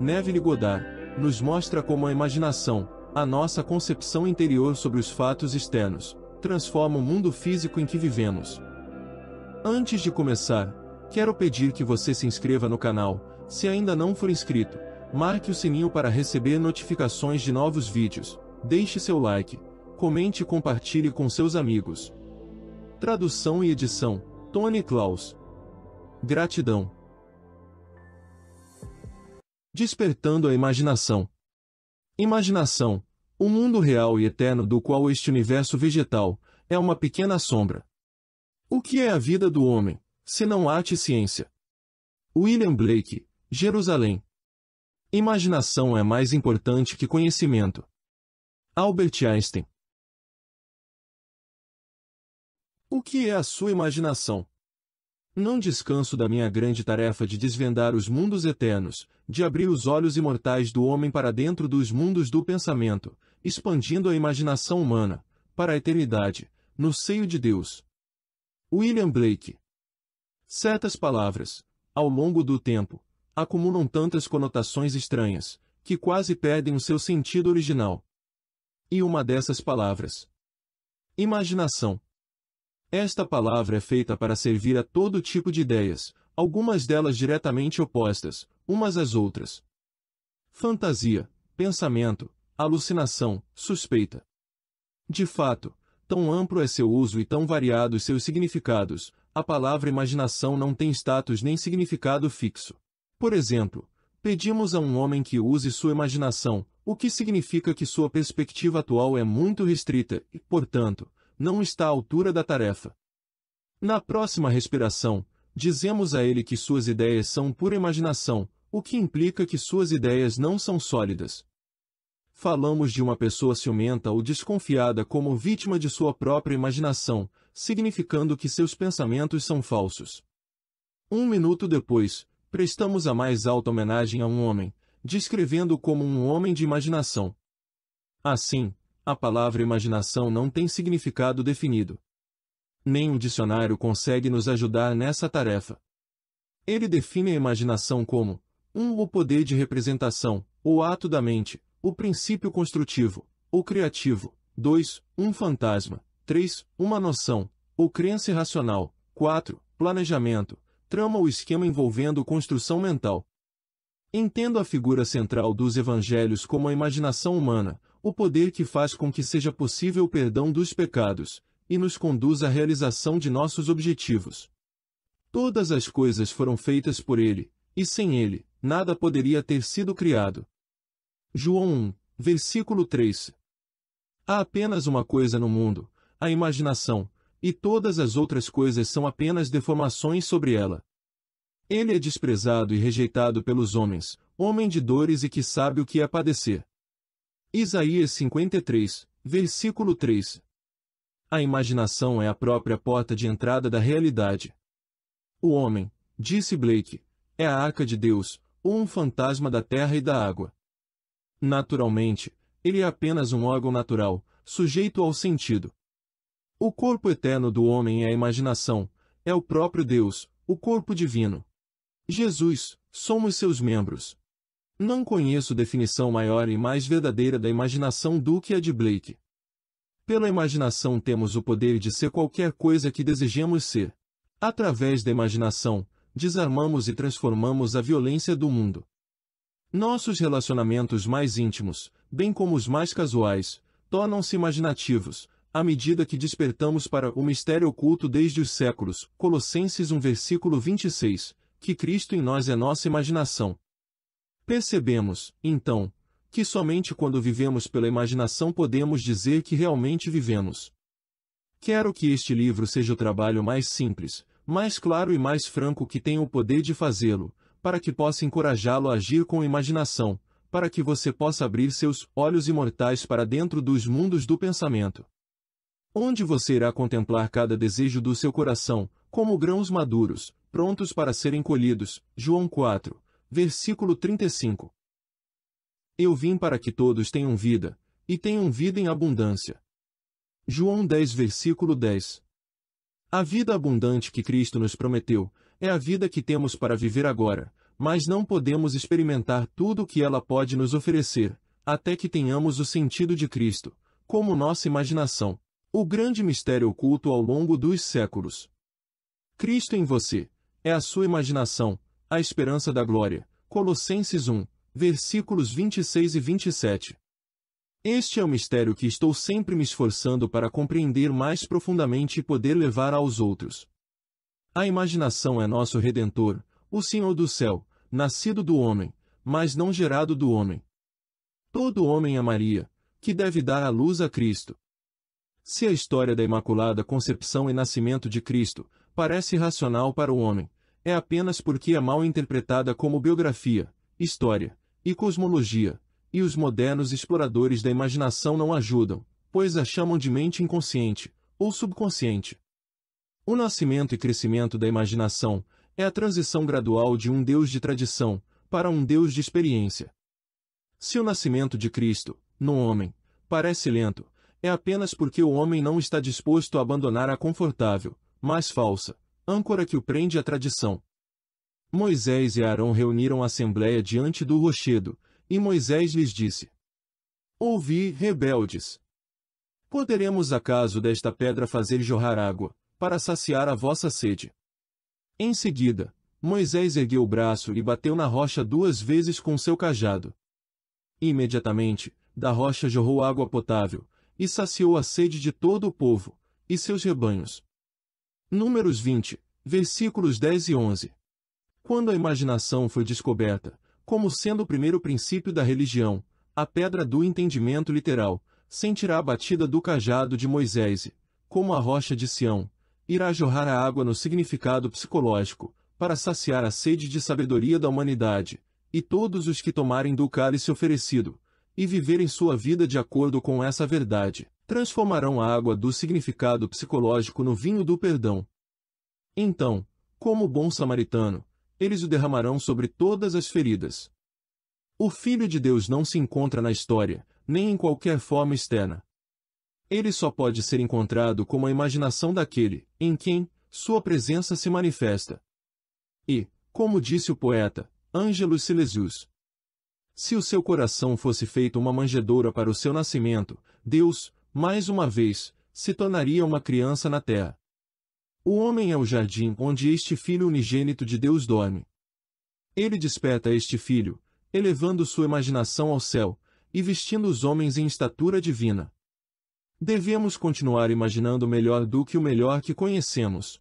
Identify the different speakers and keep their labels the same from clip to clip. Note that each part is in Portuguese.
Speaker 1: Neville Goddard, nos mostra como a imaginação, a nossa concepção interior sobre os fatos externos, transforma o mundo físico em que vivemos. Antes de começar, quero pedir que você se inscreva no canal, se ainda não for inscrito, marque o sininho para receber notificações de novos vídeos, deixe seu like, comente e compartilhe com seus amigos. Tradução e edição, Tony Klaus. Gratidão despertando a imaginação. Imaginação, o mundo real e eterno do qual este universo vegetal é uma pequena sombra. O que é a vida do homem, se não arte e ciência? William Blake, Jerusalém. Imaginação é mais importante que conhecimento. Albert Einstein. O que é a sua imaginação? Não descanso da minha grande tarefa de desvendar os mundos eternos, de abrir os olhos imortais do homem para dentro dos mundos do pensamento, expandindo a imaginação humana, para a eternidade, no seio de Deus. William Blake Certas palavras, ao longo do tempo, acumulam tantas conotações estranhas, que quase perdem o seu sentido original. E uma dessas palavras. Imaginação. Esta palavra é feita para servir a todo tipo de ideias, algumas delas diretamente opostas, umas às outras. Fantasia, pensamento, alucinação, suspeita. De fato, tão amplo é seu uso e tão variados seus significados, a palavra imaginação não tem status nem significado fixo. Por exemplo, pedimos a um homem que use sua imaginação, o que significa que sua perspectiva atual é muito restrita e, portanto, não está à altura da tarefa. Na próxima respiração, dizemos a ele que suas ideias são pura imaginação, o que implica que suas ideias não são sólidas. Falamos de uma pessoa ciumenta ou desconfiada como vítima de sua própria imaginação, significando que seus pensamentos são falsos. Um minuto depois, prestamos a mais alta homenagem a um homem, descrevendo como um homem de imaginação. Assim, a palavra imaginação não tem significado definido. Nem o dicionário consegue nos ajudar nessa tarefa. Ele define a imaginação como 1. Um, o poder de representação, o ato da mente, o princípio construtivo, o criativo. 2. Um fantasma. 3. Uma noção, ou crença irracional. 4. Planejamento, trama ou esquema envolvendo construção mental. Entendo a figura central dos evangelhos como a imaginação humana, o poder que faz com que seja possível o perdão dos pecados, e nos conduz à realização de nossos objetivos. Todas as coisas foram feitas por Ele, e sem Ele, nada poderia ter sido criado. João 1, versículo 3 Há apenas uma coisa no mundo, a imaginação, e todas as outras coisas são apenas deformações sobre ela. Ele é desprezado e rejeitado pelos homens, homem de dores e que sabe o que é padecer. Isaías 53, versículo 3. A imaginação é a própria porta de entrada da realidade. O homem, disse Blake, é a arca de Deus, ou um fantasma da terra e da água. Naturalmente, ele é apenas um órgão natural, sujeito ao sentido. O corpo eterno do homem é a imaginação, é o próprio Deus, o corpo divino. Jesus, somos seus membros. Não conheço definição maior e mais verdadeira da imaginação do que a de Blake. Pela imaginação temos o poder de ser qualquer coisa que desejemos ser. Através da imaginação, desarmamos e transformamos a violência do mundo. Nossos relacionamentos mais íntimos, bem como os mais casuais, tornam-se imaginativos, à medida que despertamos para o mistério oculto desde os séculos, Colossenses 1 versículo 26, que Cristo em nós é nossa imaginação. Percebemos, então, que somente quando vivemos pela imaginação podemos dizer que realmente vivemos. Quero que este livro seja o trabalho mais simples, mais claro e mais franco que tenha o poder de fazê-lo, para que possa encorajá-lo a agir com imaginação, para que você possa abrir seus olhos imortais para dentro dos mundos do pensamento. Onde você irá contemplar cada desejo do seu coração, como grãos maduros, prontos para serem colhidos. João 4, versículo 35. Eu vim para que todos tenham vida, e tenham vida em abundância. João 10, versículo 10. A vida abundante que Cristo nos prometeu é a vida que temos para viver agora, mas não podemos experimentar tudo o que ela pode nos oferecer, até que tenhamos o sentido de Cristo, como nossa imaginação, o grande mistério oculto ao longo dos séculos. Cristo em você é a sua imaginação, a esperança da glória. Colossenses 1, versículos 26 e 27. Este é o mistério que estou sempre me esforçando para compreender mais profundamente e poder levar aos outros. A imaginação é nosso redentor, o Senhor do céu, nascido do homem, mas não gerado do homem. Todo homem é Maria, que deve dar à luz a Cristo. Se a história da Imaculada Concepção e Nascimento de Cristo parece racional para o homem, é apenas porque é mal interpretada como biografia, história e cosmologia, e os modernos exploradores da imaginação não ajudam, pois a chamam de mente inconsciente ou subconsciente. O nascimento e crescimento da imaginação é a transição gradual de um Deus de tradição para um Deus de experiência. Se o nascimento de Cristo, no homem, parece lento, é apenas porque o homem não está disposto a abandonar a confortável, mas falsa, âncora que o prende à tradição. Moisés e Arão reuniram a assembléia diante do rochedo, e Moisés lhes disse: Ouvi, rebeldes. Poderemos acaso desta pedra fazer jorrar água, para saciar a vossa sede? Em seguida, Moisés ergueu o braço e bateu na rocha duas vezes com seu cajado. Imediatamente, da rocha jorrou água potável, e saciou a sede de todo o povo, e seus rebanhos. Números 20, versículos 10 e 11. Quando a imaginação foi descoberta, como sendo o primeiro princípio da religião, a pedra do entendimento literal, sentirá a batida do cajado de Moisés, como a rocha de Sião, irá jorrar a água no significado psicológico, para saciar a sede de sabedoria da humanidade, e todos os que tomarem do cálice oferecido, e viverem sua vida de acordo com essa verdade, transformarão a água do significado psicológico no vinho do perdão. Então, como bom samaritano, eles o derramarão sobre todas as feridas. O Filho de Deus não se encontra na história, nem em qualquer forma externa. Ele só pode ser encontrado como a imaginação daquele, em quem, sua presença se manifesta. E, como disse o poeta, Ângelus Silesius, se o seu coração fosse feito uma manjedoura para o seu nascimento, Deus, mais uma vez, se tornaria uma criança na terra. O homem é o jardim onde este filho unigênito de Deus dorme. Ele desperta este filho, elevando sua imaginação ao céu, e vestindo os homens em estatura divina. Devemos continuar imaginando melhor do que o melhor que conhecemos.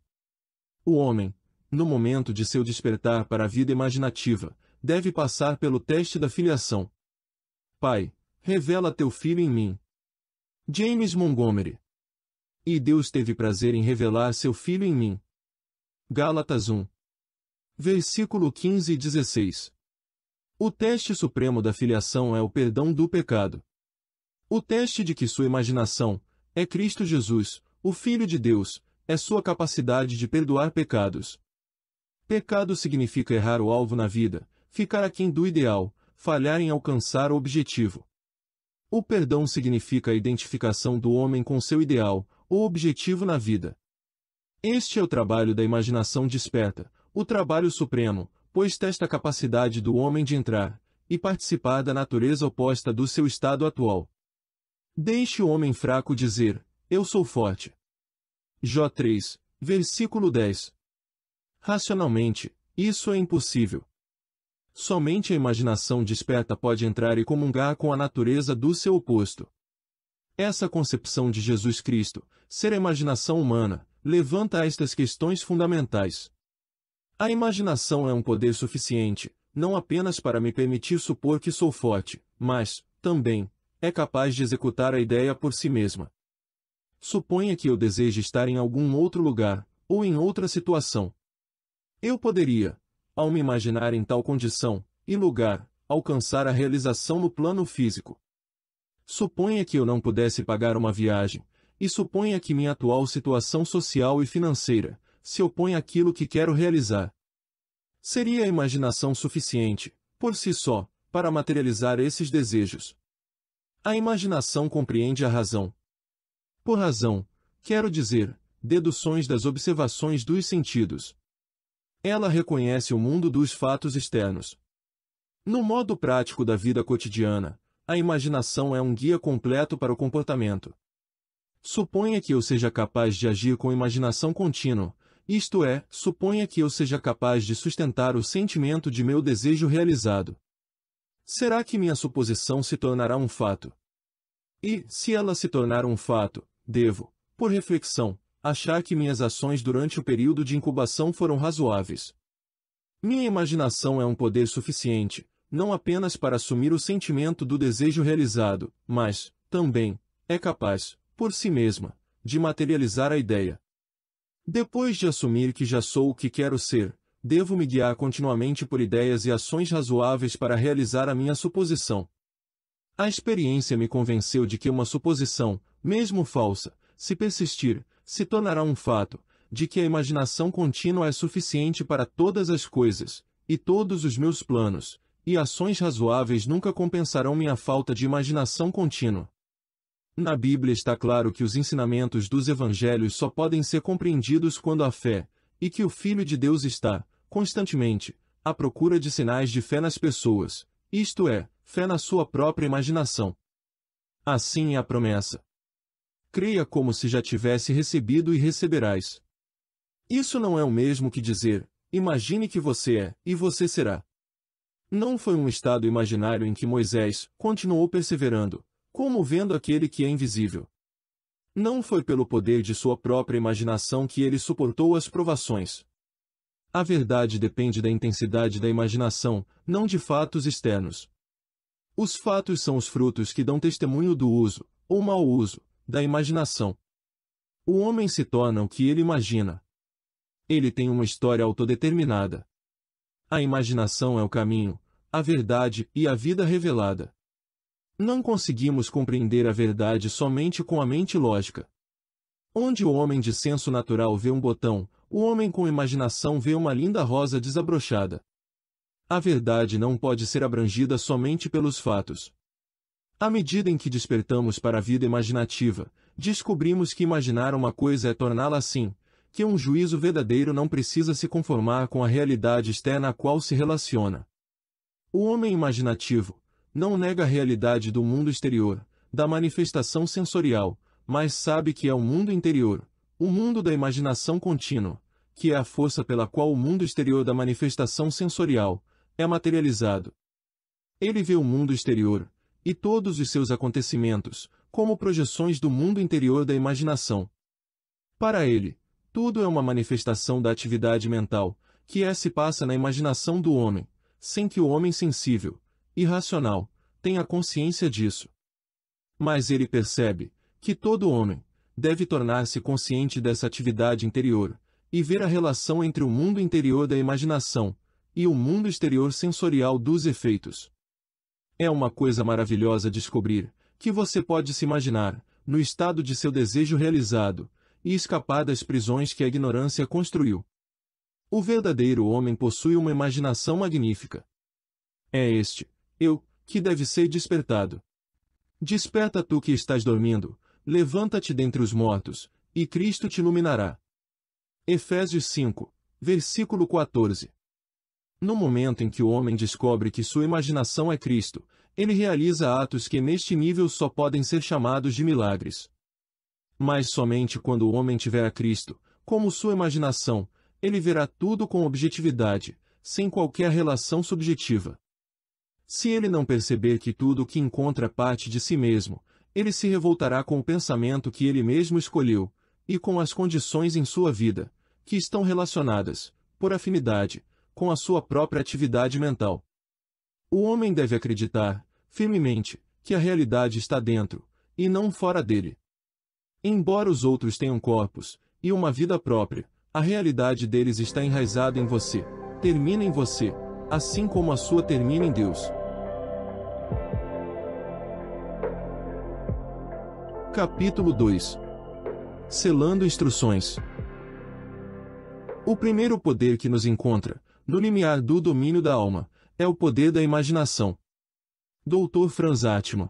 Speaker 1: O homem, no momento de seu despertar para a vida imaginativa, deve passar pelo teste da filiação. Pai, revela teu filho em mim. James Montgomery. E Deus teve prazer em revelar seu filho em mim. Gálatas 1. Versículo 15 e 16. O teste supremo da filiação é o perdão do pecado. O teste de que sua imaginação é Cristo Jesus, o Filho de Deus, é sua capacidade de perdoar pecados. Pecado significa errar o alvo na vida, ficar aquém do ideal, falhar em alcançar o objetivo. O perdão significa a identificação do homem com seu ideal, ou objetivo na vida. Este é o trabalho da imaginação desperta, o trabalho supremo, pois testa a capacidade do homem de entrar e participar da natureza oposta do seu estado atual. Deixe o homem fraco dizer, eu sou forte. Jó 3, versículo 10. Racionalmente, isso é impossível. Somente a imaginação desperta pode entrar e comungar com a natureza do seu oposto. Essa concepção de Jesus Cristo, ser a imaginação humana, levanta estas questões fundamentais. A imaginação é um poder suficiente, não apenas para me permitir supor que sou forte, mas, também, é capaz de executar a ideia por si mesma. Suponha que eu deseje estar em algum outro lugar, ou em outra situação. Eu poderia, ao me imaginar em tal condição e lugar, alcançar a realização no plano físico. Suponha que eu não pudesse pagar uma viagem, e suponha que minha atual situação social e financeira se opõe àquilo que quero realizar. Seria a imaginação suficiente, por si só, para materializar esses desejos. A imaginação compreende a razão. Por razão, quero dizer, deduções das observações dos sentidos. Ela reconhece o mundo dos fatos externos. No modo prático da vida cotidiana, a imaginação é um guia completo para o comportamento. Suponha que eu seja capaz de agir com imaginação contínua, isto é, suponha que eu seja capaz de sustentar o sentimento de meu desejo realizado. Será que minha suposição se tornará um fato? E, se ela se tornar um fato, devo, por reflexão, achar que minhas ações durante o período de incubação foram razoáveis. Minha imaginação é um poder suficiente, não apenas para assumir o sentimento do desejo realizado, mas, também, é capaz, por si mesma, de materializar a ideia. Depois de assumir que já sou o que quero ser, devo me guiar continuamente por ideias e ações razoáveis para realizar a minha suposição. A experiência me convenceu de que uma suposição, mesmo falsa, se persistir, se tornará um fato, de que a imaginação contínua é suficiente para todas as coisas, e todos os meus planos, e ações razoáveis nunca compensarão minha falta de imaginação contínua. Na Bíblia está claro que os ensinamentos dos evangelhos só podem ser compreendidos quando há fé, e que o Filho de Deus está, constantemente, à procura de sinais de fé nas pessoas, isto é, fé na sua própria imaginação. Assim é a promessa, Creia como se já tivesse recebido e receberás. Isso não é o mesmo que dizer, imagine que você é, e você será. Não foi um estado imaginário em que Moisés continuou perseverando, como vendo aquele que é invisível. Não foi pelo poder de sua própria imaginação que ele suportou as provações. A verdade depende da intensidade da imaginação, não de fatos externos. Os fatos são os frutos que dão testemunho do uso, ou mau uso, da imaginação. O homem se torna o que ele imagina. Ele tem uma história autodeterminada. A imaginação é o caminho, a verdade e a vida revelada. Não conseguimos compreender a verdade somente com a mente lógica. Onde o homem de senso natural vê um botão, o homem com imaginação vê uma linda rosa desabrochada. A verdade não pode ser abrangida somente pelos fatos. À medida em que despertamos para a vida imaginativa, descobrimos que imaginar uma coisa é torná-la assim, que um juízo verdadeiro não precisa se conformar com a realidade externa a qual se relaciona. O homem imaginativo não nega a realidade do mundo exterior, da manifestação sensorial, mas sabe que é o mundo interior, o mundo da imaginação contínua, que é a força pela qual o mundo exterior da manifestação sensorial é materializado. Ele vê o mundo exterior, e todos os seus acontecimentos, como projeções do mundo interior da imaginação. Para ele, tudo é uma manifestação da atividade mental, que é se passa na imaginação do homem, sem que o homem sensível, irracional, tenha consciência disso. Mas ele percebe que todo homem deve tornar-se consciente dessa atividade interior e ver a relação entre o mundo interior da imaginação e o mundo exterior sensorial dos efeitos. É uma coisa maravilhosa descobrir que você pode se imaginar no estado de seu desejo realizado e escapar das prisões que a ignorância construiu. O verdadeiro homem possui uma imaginação magnífica. É este, eu, que deve ser despertado. Desperta tu que estás dormindo, levanta-te dentre os mortos, e Cristo te iluminará. Efésios 5, versículo 14. No momento em que o homem descobre que sua imaginação é Cristo, ele realiza atos que neste nível só podem ser chamados de milagres. Mas somente quando o homem tiver a Cristo, como sua imaginação, ele verá tudo com objetividade, sem qualquer relação subjetiva. Se ele não perceber que tudo o que encontra parte de si mesmo, ele se revoltará com o pensamento que ele mesmo escolheu, e com as condições em sua vida, que estão relacionadas, por afinidade, com a sua própria atividade mental. O homem deve acreditar, firmemente, que a realidade está dentro, e não fora dele. Embora os outros tenham corpos, e uma vida própria, a realidade deles está enraizada em você, termina em você, assim como a sua termina em Deus. Capítulo 2 Selando Instruções O primeiro poder que nos encontra, do limiar do domínio da alma, é o poder da imaginação. Doutor Franz Atman.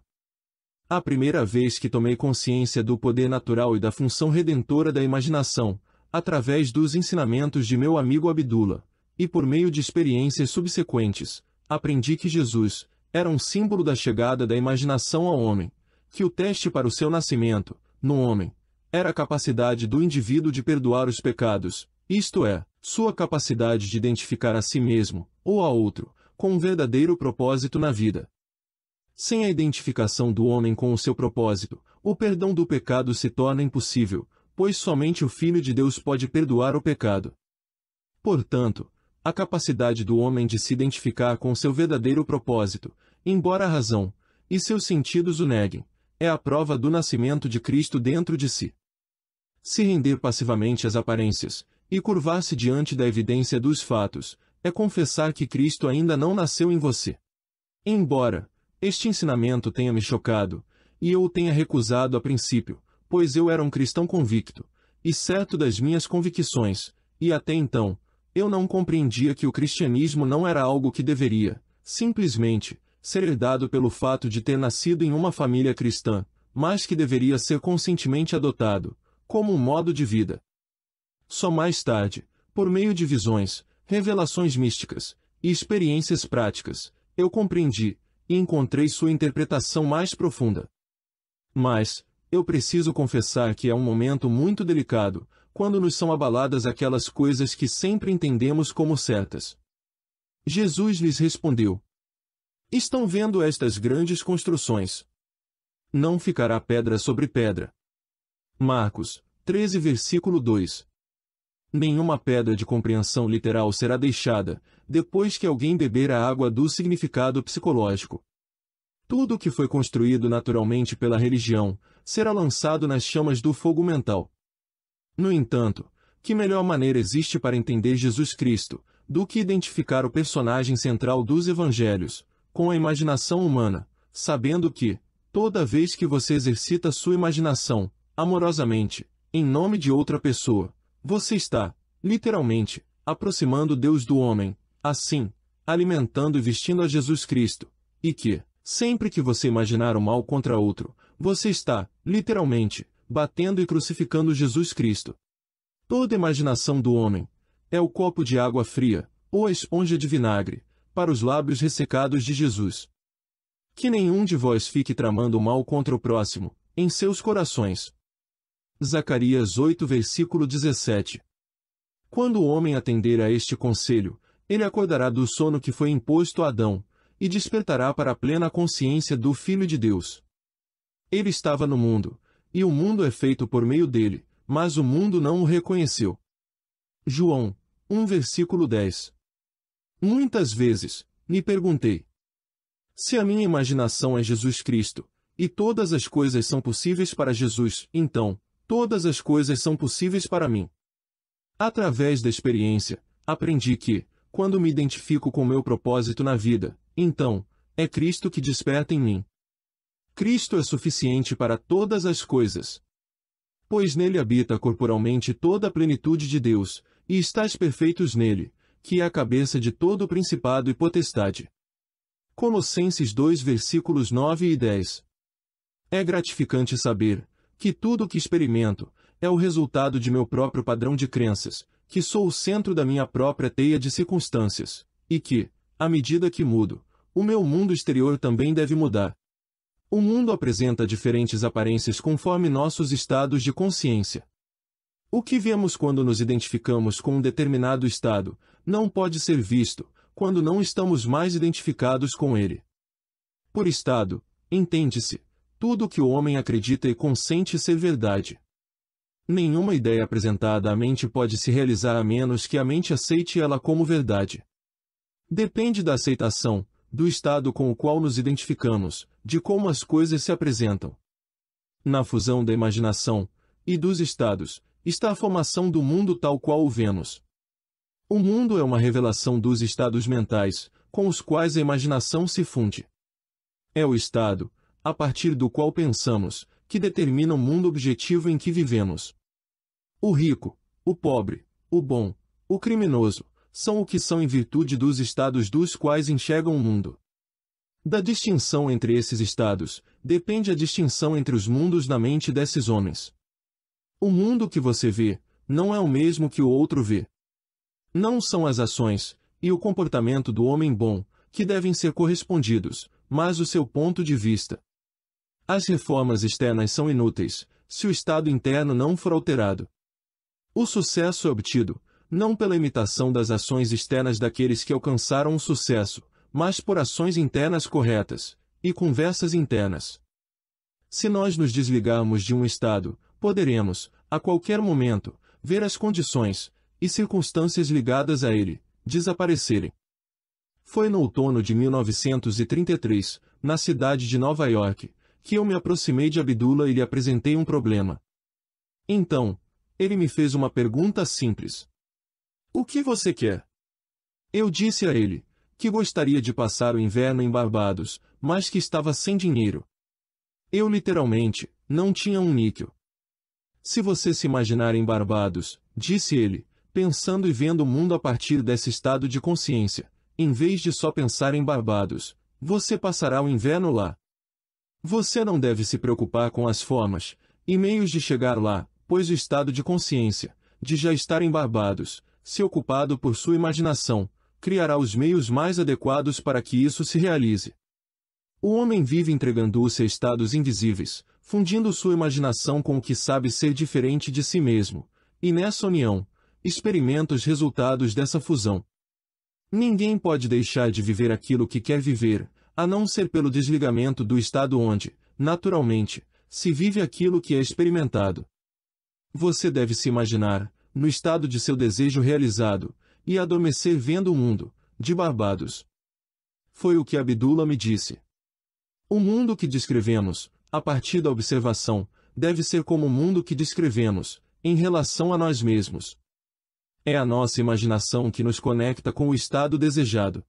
Speaker 1: A primeira vez que tomei consciência do poder natural e da função redentora da imaginação, através dos ensinamentos de meu amigo Abdullah, e por meio de experiências subsequentes, aprendi que Jesus era um símbolo da chegada da imaginação ao homem, que o teste para o seu nascimento, no homem, era a capacidade do indivíduo de perdoar os pecados, isto é, sua capacidade de identificar a si mesmo, ou a outro, com um verdadeiro propósito na vida. Sem a identificação do homem com o seu propósito, o perdão do pecado se torna impossível, pois somente o Filho de Deus pode perdoar o pecado. Portanto, a capacidade do homem de se identificar com seu verdadeiro propósito, embora a razão e seus sentidos o neguem, é a prova do nascimento de Cristo dentro de si. Se render passivamente às aparências, e curvar-se diante da evidência dos fatos, é confessar que Cristo ainda não nasceu em você. Embora este ensinamento tenha me chocado, e eu o tenha recusado a princípio, pois eu era um cristão convicto, e certo das minhas convicções, e até então, eu não compreendia que o cristianismo não era algo que deveria, simplesmente, ser herdado pelo fato de ter nascido em uma família cristã, mas que deveria ser conscientemente adotado, como um modo de vida. Só mais tarde, por meio de visões, revelações místicas e experiências práticas, eu compreendi e encontrei sua interpretação mais profunda. Mas, eu preciso confessar que é um momento muito delicado, quando nos são abaladas aquelas coisas que sempre entendemos como certas. Jesus lhes respondeu: Estão vendo estas grandes construções? Não ficará pedra sobre pedra. Marcos 13, versículo 2 nenhuma pedra de compreensão literal será deixada, depois que alguém beber a água do significado psicológico. Tudo o que foi construído naturalmente pela religião será lançado nas chamas do fogo mental. No entanto, que melhor maneira existe para entender Jesus Cristo do que identificar o personagem central dos evangelhos com a imaginação humana, sabendo que, toda vez que você exercita sua imaginação, amorosamente, em nome de outra pessoa, você está, literalmente, aproximando Deus do homem, assim, alimentando e vestindo a Jesus Cristo, e que, sempre que você imaginar o mal contra outro, você está, literalmente, batendo e crucificando Jesus Cristo. Toda imaginação do homem é o copo de água fria, ou a esponja de vinagre, para os lábios ressecados de Jesus. Que nenhum de vós fique tramando o mal contra o próximo, em seus corações, Zacarias 8, versículo 17. Quando o homem atender a este conselho, ele acordará do sono que foi imposto a Adão, e despertará para a plena consciência do Filho de Deus. Ele estava no mundo, e o mundo é feito por meio dele, mas o mundo não o reconheceu. João 1 versículo 10. Muitas vezes, me perguntei: se a minha imaginação é Jesus Cristo, e todas as coisas são possíveis para Jesus, então, Todas as coisas são possíveis para mim. Através da experiência, aprendi que, quando me identifico com meu propósito na vida, então, é Cristo que desperta em mim. Cristo é suficiente para todas as coisas. Pois nele habita corporalmente toda a plenitude de Deus, e estáis perfeitos nele, que é a cabeça de todo o principado e potestade. Colossenses 2 versículos 9 e 10. É gratificante saber, que tudo o que experimento é o resultado de meu próprio padrão de crenças, que sou o centro da minha própria teia de circunstâncias, e que, à medida que mudo, o meu mundo exterior também deve mudar. O mundo apresenta diferentes aparências conforme nossos estados de consciência. O que vemos quando nos identificamos com um determinado estado não pode ser visto quando não estamos mais identificados com ele. Por estado, entende-se tudo o que o homem acredita e consente ser verdade. Nenhuma ideia apresentada à mente pode se realizar a menos que a mente aceite ela como verdade. Depende da aceitação, do estado com o qual nos identificamos, de como as coisas se apresentam. Na fusão da imaginação e dos estados está a formação do mundo tal qual o vemos. O mundo é uma revelação dos estados mentais, com os quais a imaginação se funde. É o estado, a partir do qual pensamos, que determina o mundo objetivo em que vivemos. O rico, o pobre, o bom, o criminoso, são o que são em virtude dos estados dos quais enxergam o mundo. Da distinção entre esses estados, depende a distinção entre os mundos na mente desses homens. O mundo que você vê, não é o mesmo que o outro vê. Não são as ações, e o comportamento do homem bom, que devem ser correspondidos, mas o seu ponto de vista. As reformas externas são inúteis, se o estado interno não for alterado. O sucesso é obtido, não pela imitação das ações externas daqueles que alcançaram o sucesso, mas por ações internas corretas, e conversas internas. Se nós nos desligarmos de um estado, poderemos, a qualquer momento, ver as condições e circunstâncias ligadas a ele desaparecerem. Foi no outono de 1933, na cidade de Nova York, que eu me aproximei de Abdullah e lhe apresentei um problema. Então, ele me fez uma pergunta simples. O que você quer? Eu disse a ele, que gostaria de passar o inverno em Barbados, mas que estava sem dinheiro. Eu literalmente, não tinha um níquel. Se você se imaginar em Barbados, disse ele, pensando e vendo o mundo a partir desse estado de consciência, em vez de só pensar em Barbados, você passará o inverno lá. Você não deve se preocupar com as formas e meios de chegar lá, pois o estado de consciência, de já estar em Barbados, se ocupado por sua imaginação, criará os meios mais adequados para que isso se realize. O homem vive entregando-se a estados invisíveis, fundindo sua imaginação com o que sabe ser diferente de si mesmo, e nessa união, experimenta os resultados dessa fusão. Ninguém pode deixar de viver aquilo que quer viver, a não ser pelo desligamento do estado onde, naturalmente, se vive aquilo que é experimentado. Você deve se imaginar, no estado de seu desejo realizado, e adormecer vendo o mundo, de Barbados. Foi o que Abdullah me disse. O mundo que descrevemos, a partir da observação, deve ser como o mundo que descrevemos, em relação a nós mesmos. É a nossa imaginação que nos conecta com o estado desejado.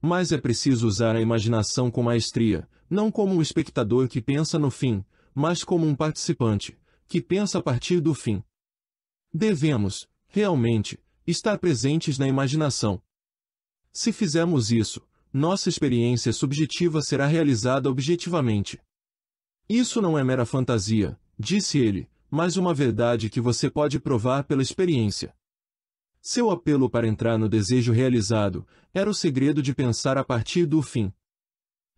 Speaker 1: Mas é preciso usar a imaginação com maestria, não como um espectador que pensa no fim, mas como um participante, que pensa a partir do fim. Devemos, realmente, estar presentes na imaginação. Se fizermos isso, nossa experiência subjetiva será realizada objetivamente. Isso não é mera fantasia, disse ele, mas uma verdade que você pode provar pela experiência. Seu apelo para entrar no desejo realizado era o segredo de pensar a partir do fim.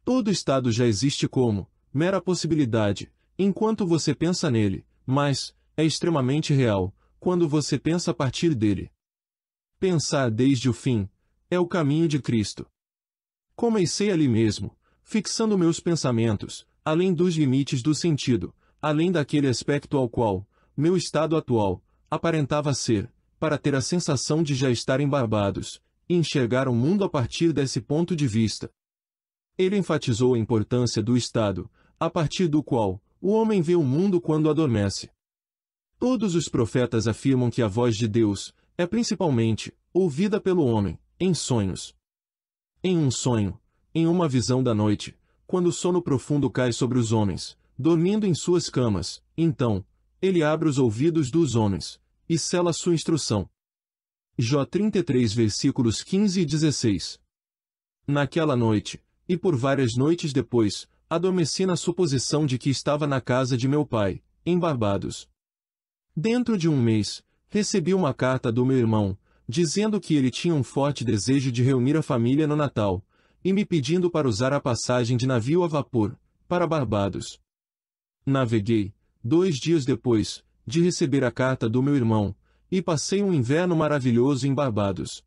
Speaker 1: Todo estado já existe como mera possibilidade, enquanto você pensa nele, mas é extremamente real quando você pensa a partir dele. Pensar desde o fim é o caminho de Cristo. Comecei ali mesmo, fixando meus pensamentos, além dos limites do sentido, além daquele aspecto ao qual meu estado atual aparentava ser, para ter a sensação de já estar Barbados, e enxergar o mundo a partir desse ponto de vista. Ele enfatizou a importância do Estado, a partir do qual o homem vê o mundo quando adormece. Todos os profetas afirmam que a voz de Deus é principalmente ouvida pelo homem, em sonhos. Em um sonho, em uma visão da noite, quando o sono profundo cai sobre os homens, dormindo em suas camas, então, ele abre os ouvidos dos homens, e sela sua instrução. Jó 33 versículos 15 e 16. Naquela noite, e por várias noites depois, adormeci na suposição de que estava na casa de meu pai, em Barbados. Dentro de um mês, recebi uma carta do meu irmão, dizendo que ele tinha um forte desejo de reunir a família no Natal, e me pedindo para usar a passagem de navio a vapor, para Barbados. Naveguei, dois dias depois, de receber a carta do meu irmão, e passei um inverno maravilhoso em Barbados.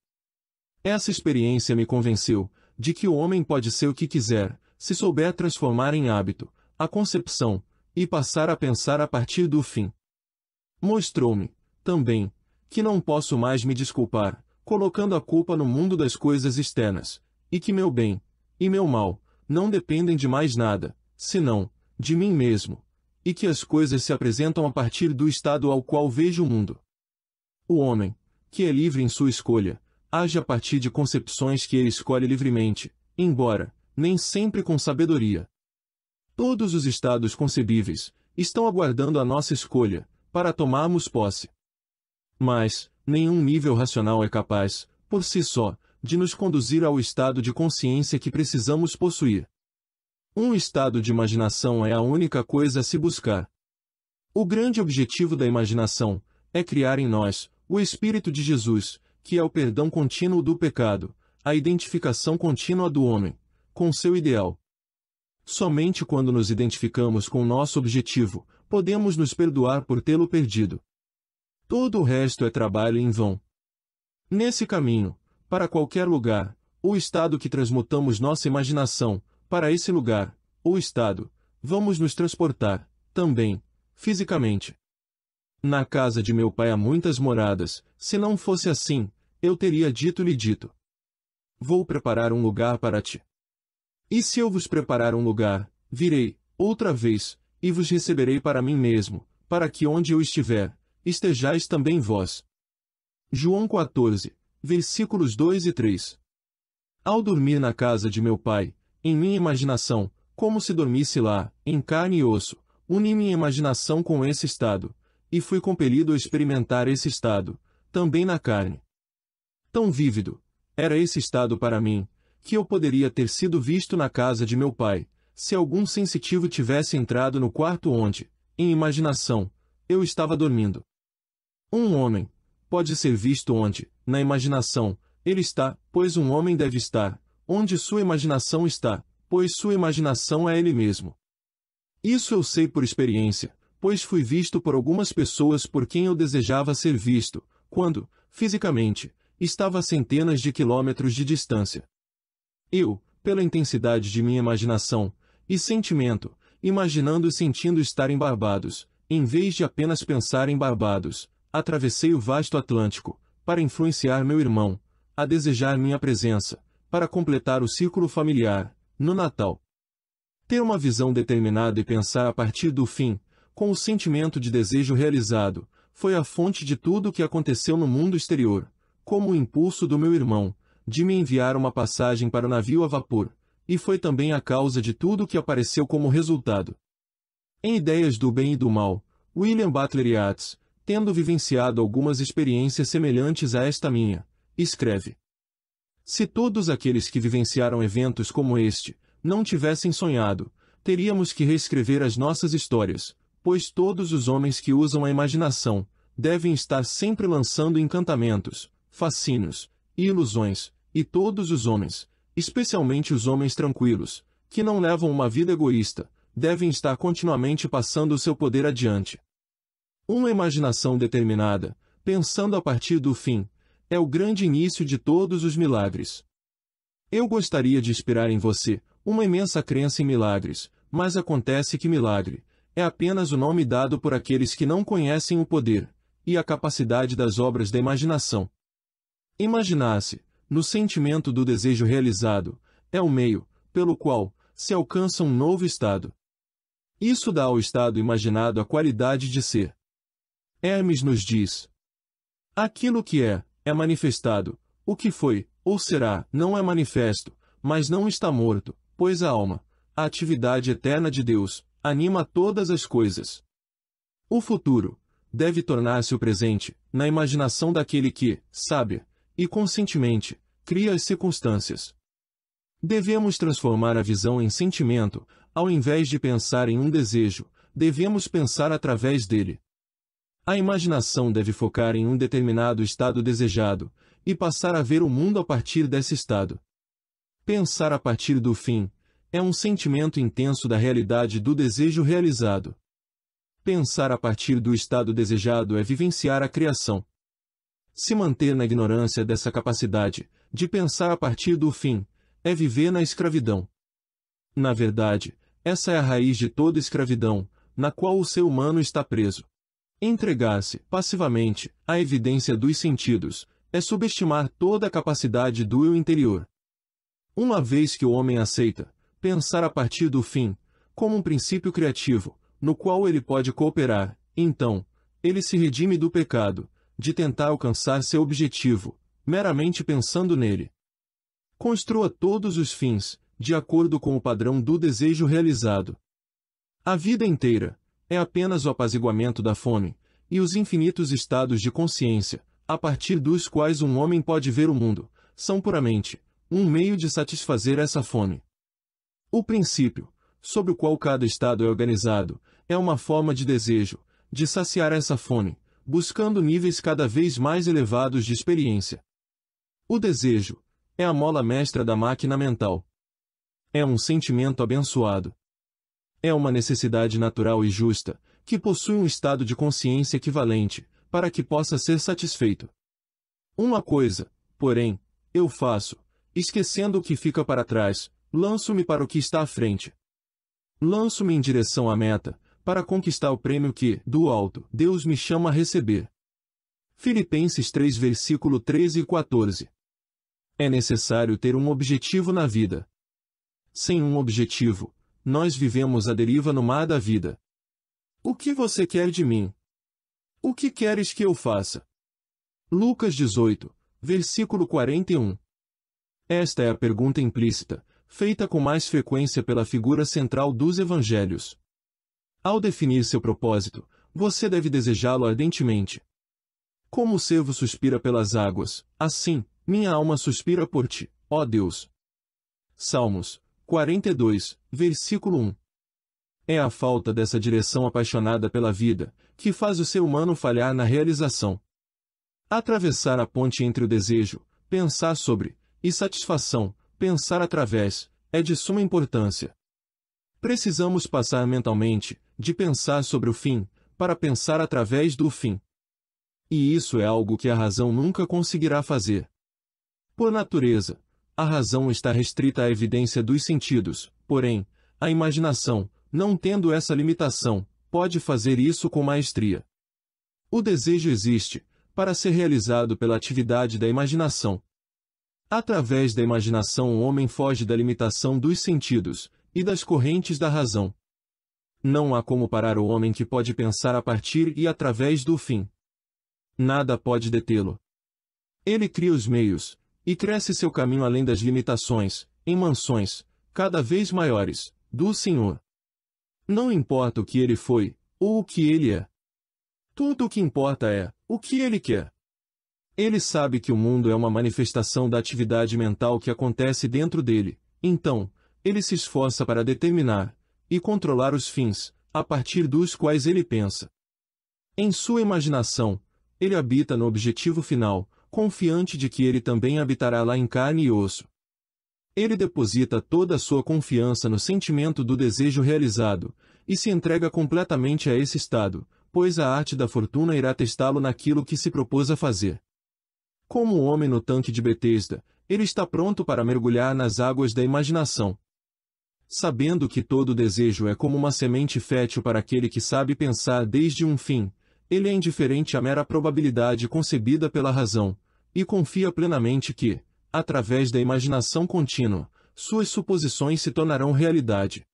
Speaker 1: Essa experiência me convenceu de que o homem pode ser o que quiser, se souber transformar em hábito a concepção e passar a pensar a partir do fim. Mostrou-me, também, que não posso mais me desculpar, colocando a culpa no mundo das coisas externas, e que meu bem e meu mal não dependem de mais nada, senão de mim mesmo, e que as coisas se apresentam a partir do estado ao qual vejo o mundo. O homem, que é livre em sua escolha, age a partir de concepções que ele escolhe livremente, embora, nem sempre com sabedoria. Todos os estados concebíveis estão aguardando a nossa escolha, para tomarmos posse. Mas, nenhum nível racional é capaz, por si só, de nos conduzir ao estado de consciência que precisamos possuir. Um estado de imaginação é a única coisa a se buscar. O grande objetivo da imaginação é criar em nós o Espírito de Jesus, que é o perdão contínuo do pecado, a identificação contínua do homem com seu ideal. Somente quando nos identificamos com nosso objetivo, podemos nos perdoar por tê-lo perdido. Todo o resto é trabalho em vão. Nesse caminho, para qualquer lugar, o estado que transmutamos nossa imaginação, para esse lugar, ou estado, vamos nos transportar, também, fisicamente. Na casa de meu pai há muitas moradas, se não fosse assim, eu teria dito-lhe dito. Vou preparar um lugar para ti. E se eu vos preparar um lugar, virei, outra vez, e vos receberei para mim mesmo, para que onde eu estiver, estejais também vós. João 14, versículos 2 e 3. Ao dormir na casa de meu pai, em minha imaginação, como se dormisse lá, em carne e osso, uni minha imaginação com esse estado, e fui compelido a experimentar esse estado, também na carne. Tão vívido era esse estado para mim, que eu poderia ter sido visto na casa de meu pai, se algum sensitivo tivesse entrado no quarto onde, em imaginação, eu estava dormindo. Um homem pode ser visto onde, na imaginação, ele está, pois um homem deve estar, onde sua imaginação está, pois sua imaginação é ele mesmo. Isso eu sei por experiência, pois fui visto por algumas pessoas por quem eu desejava ser visto, quando, fisicamente, estava a centenas de quilômetros de distância. Eu, pela intensidade de minha imaginação e sentimento, imaginando e sentindo estar em Barbados, em vez de apenas pensar em Barbados, atravessei o vasto Atlântico, para influenciar meu irmão, a desejar minha presença, para completar o círculo familiar, no Natal. Ter uma visão determinada e pensar a partir do fim, com o sentimento de desejo realizado, foi a fonte de tudo o que aconteceu no mundo exterior, como o impulso do meu irmão, de me enviar uma passagem para o navio a vapor, e foi também a causa de tudo o que apareceu como resultado. Em Ideias do Bem e do Mal, William Butler Yeats, tendo vivenciado algumas experiências semelhantes a esta minha, escreve se todos aqueles que vivenciaram eventos como este não tivessem sonhado, teríamos que reescrever as nossas histórias, pois todos os homens que usam a imaginação devem estar sempre lançando encantamentos, fascínios e ilusões, e todos os homens, especialmente os homens tranquilos, que não levam uma vida egoísta, devem estar continuamente passando o seu poder adiante. Uma imaginação determinada, pensando a partir do fim, é o grande início de todos os milagres. Eu gostaria de inspirar em você uma imensa crença em milagres, mas acontece que milagre é apenas o nome dado por aqueles que não conhecem o poder e a capacidade das obras da imaginação. Imaginasse, no sentimento do desejo realizado, é o meio pelo qual se alcança um novo estado. Isso dá ao estado imaginado a qualidade de ser. Hermes nos diz: Aquilo que é, é manifestado. O que foi, ou será, não é manifesto, mas não está morto, pois a alma, a atividade eterna de Deus, anima todas as coisas. O futuro deve tornar-se o presente, na imaginação daquele que, sábia, e conscientemente, cria as circunstâncias. Devemos transformar a visão em sentimento, ao invés de pensar em um desejo, devemos pensar através dele, a imaginação deve focar em um determinado estado desejado, e passar a ver o mundo a partir desse estado. Pensar a partir do fim é um sentimento intenso da realidade do desejo realizado. Pensar a partir do estado desejado é vivenciar a criação. Se manter na ignorância dessa capacidade de pensar a partir do fim é viver na escravidão. Na verdade, essa é a raiz de toda escravidão, na qual o ser humano está preso. Entregar-se, passivamente, à evidência dos sentidos, é subestimar toda a capacidade do eu interior. Uma vez que o homem aceita, pensar a partir do fim, como um princípio criativo, no qual ele pode cooperar, então, ele se redime do pecado, de tentar alcançar seu objetivo, meramente pensando nele. Construa todos os fins, de acordo com o padrão do desejo realizado. A vida inteira, é apenas o apaziguamento da fome, e os infinitos estados de consciência, a partir dos quais um homem pode ver o mundo, são puramente um meio de satisfazer essa fome. O princípio, sobre o qual cada estado é organizado, é uma forma de desejo, de saciar essa fome, buscando níveis cada vez mais elevados de experiência. O desejo é a mola mestra da máquina mental. É um sentimento abençoado. É uma necessidade natural e justa, que possui um estado de consciência equivalente, para que possa ser satisfeito. Uma coisa, porém, eu faço, esquecendo o que fica para trás, lanço-me para o que está à frente. Lanço-me em direção à meta, para conquistar o prêmio que, do alto, Deus me chama a receber. Filipenses 3 versículo 13 e 14 É necessário ter um objetivo na vida. Sem um objetivo, nós vivemos à deriva no mar da vida. O que você quer de mim? O que queres que eu faça? Lucas 18, versículo 41. Esta é a pergunta implícita, feita com mais frequência pela figura central dos evangelhos. Ao definir seu propósito, você deve desejá-lo ardentemente. Como o servo suspira pelas águas, assim, minha alma suspira por ti, ó Deus. Salmos 42, versículo 1. É a falta dessa direção apaixonada pela vida que faz o ser humano falhar na realização. Atravessar a ponte entre o desejo, pensar sobre, e satisfação, pensar através, é de suma importância. Precisamos passar mentalmente, de pensar sobre o fim, para pensar através do fim. E isso é algo que a razão nunca conseguirá fazer. Por natureza, a razão está restrita à evidência dos sentidos, porém, a imaginação, não tendo essa limitação, pode fazer isso com maestria. O desejo existe, para ser realizado pela atividade da imaginação. Através da imaginação o homem foge da limitação dos sentidos e das correntes da razão. Não há como parar o homem que pode pensar a partir e através do fim. Nada pode detê-lo. Ele cria os meios, e cresce seu caminho além das limitações, em mansões, cada vez maiores, do Senhor. Não importa o que ele foi, ou o que ele é. Tudo o que importa é, o que ele quer. Ele sabe que o mundo é uma manifestação da atividade mental que acontece dentro dele, então, ele se esforça para determinar e controlar os fins, a partir dos quais ele pensa. Em sua imaginação, ele habita no objetivo final, confiante de que ele também habitará lá em carne e osso. Ele deposita toda a sua confiança no sentimento do desejo realizado, e se entrega completamente a esse estado, pois a arte da fortuna irá testá-lo naquilo que se propôs a fazer. Como o homem no tanque de Betesda, ele está pronto para mergulhar nas águas da imaginação. Sabendo que todo desejo é como uma semente fértil para aquele que sabe pensar desde um fim, ele é indiferente à mera probabilidade concebida pela razão, e confia plenamente que, através da imaginação contínua, suas suposições se tornarão realidade.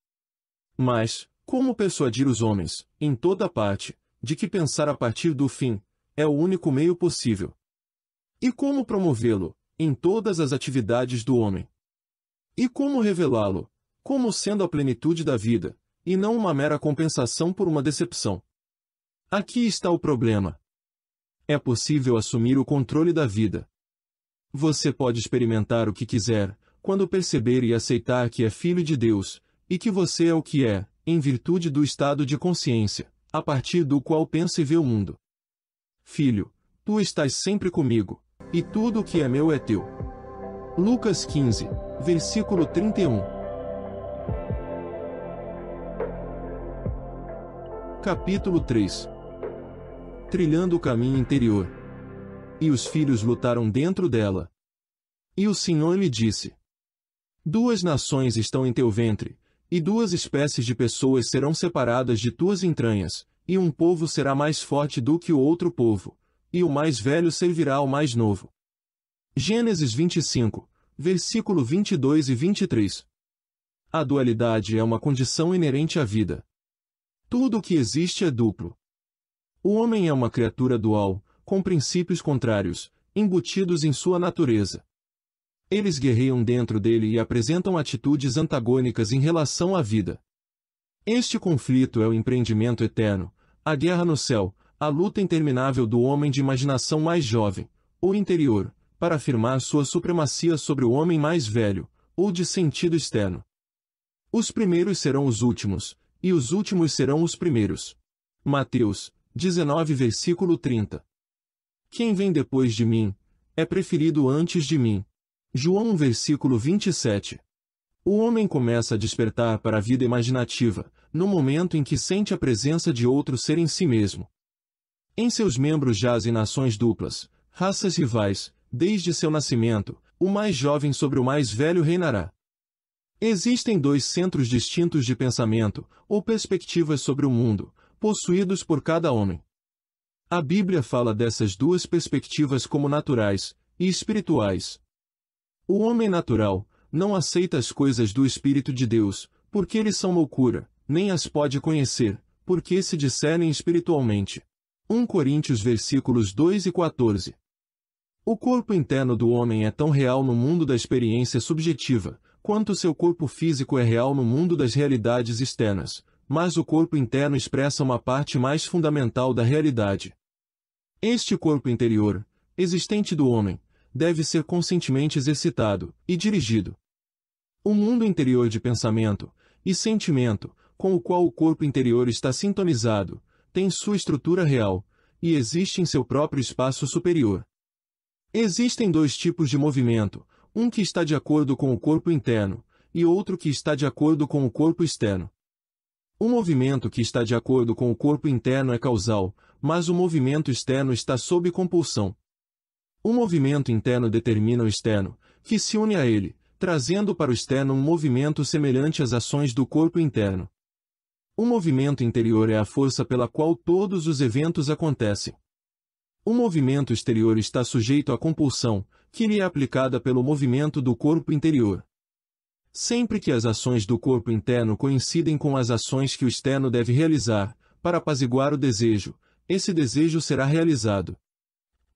Speaker 1: Mas, como persuadir os homens, em toda parte, de que pensar a partir do fim é o único meio possível? E como promovê-lo, em todas as atividades do homem? E como revelá-lo, como sendo a plenitude da vida, e não uma mera compensação por uma decepção? Aqui está o problema. É possível assumir o controle da vida. Você pode experimentar o que quiser, quando perceber e aceitar que é filho de Deus, e que você é o que é, em virtude do estado de consciência, a partir do qual pensa e vê o mundo. Filho, tu estás sempre comigo, e tudo o que é meu é teu. Lucas 15, versículo 31. Capítulo 3 trilhando o caminho interior. E os filhos lutaram dentro dela. E o Senhor lhe disse: Duas nações estão em teu ventre, e duas espécies de pessoas serão separadas de tuas entranhas, e um povo será mais forte do que o outro povo, e o mais velho servirá ao mais novo. Gênesis 25, versículo 22 e 23. A dualidade é uma condição inerente à vida. Tudo o que existe é duplo. O homem é uma criatura dual, com princípios contrários, embutidos em sua natureza. Eles guerreiam dentro dele e apresentam atitudes antagônicas em relação à vida. Este conflito é o empreendimento eterno, a guerra no céu, a luta interminável do homem de imaginação mais jovem, ou interior, para afirmar sua supremacia sobre o homem mais velho, ou de sentido externo. Os primeiros serão os últimos, e os últimos serão os primeiros. Mateus, 19 versículo 30. Quem vem depois de mim, é preferido antes de mim. João 1 versículo 27. O homem começa a despertar para a vida imaginativa, no momento em que sente a presença de outro ser em si mesmo. Em seus membros jazem nações duplas, raças rivais, desde seu nascimento, o mais jovem sobre o mais velho reinará. Existem dois centros distintos de pensamento, ou perspectivas sobre o mundo, possuídos por cada homem. A Bíblia fala dessas duas perspectivas como naturais e espirituais. O homem natural não aceita as coisas do Espírito de Deus, porque eles são loucura, nem as pode conhecer, porque se discernem espiritualmente. 1 Coríntios versículos 2 e 14. O corpo interno do homem é tão real no mundo da experiência subjetiva, quanto seu corpo físico é real no mundo das realidades externas, mas o corpo interno expressa uma parte mais fundamental da realidade. Este corpo interior, existente do homem, deve ser conscientemente exercitado e dirigido. O mundo interior de pensamento e sentimento, com o qual o corpo interior está sintonizado, tem sua estrutura real e existe em seu próprio espaço superior. Existem dois tipos de movimento, um que está de acordo com o corpo interno e outro que está de acordo com o corpo externo. O movimento que está de acordo com o corpo interno é causal, mas o movimento externo está sob compulsão. O movimento interno determina o externo, que se une a ele, trazendo para o externo um movimento semelhante às ações do corpo interno. O movimento interior é a força pela qual todos os eventos acontecem. O movimento exterior está sujeito à compulsão, que lhe é aplicada pelo movimento do corpo interior. Sempre que as ações do corpo interno coincidem com as ações que o externo deve realizar, para apaziguar o desejo, esse desejo será realizado.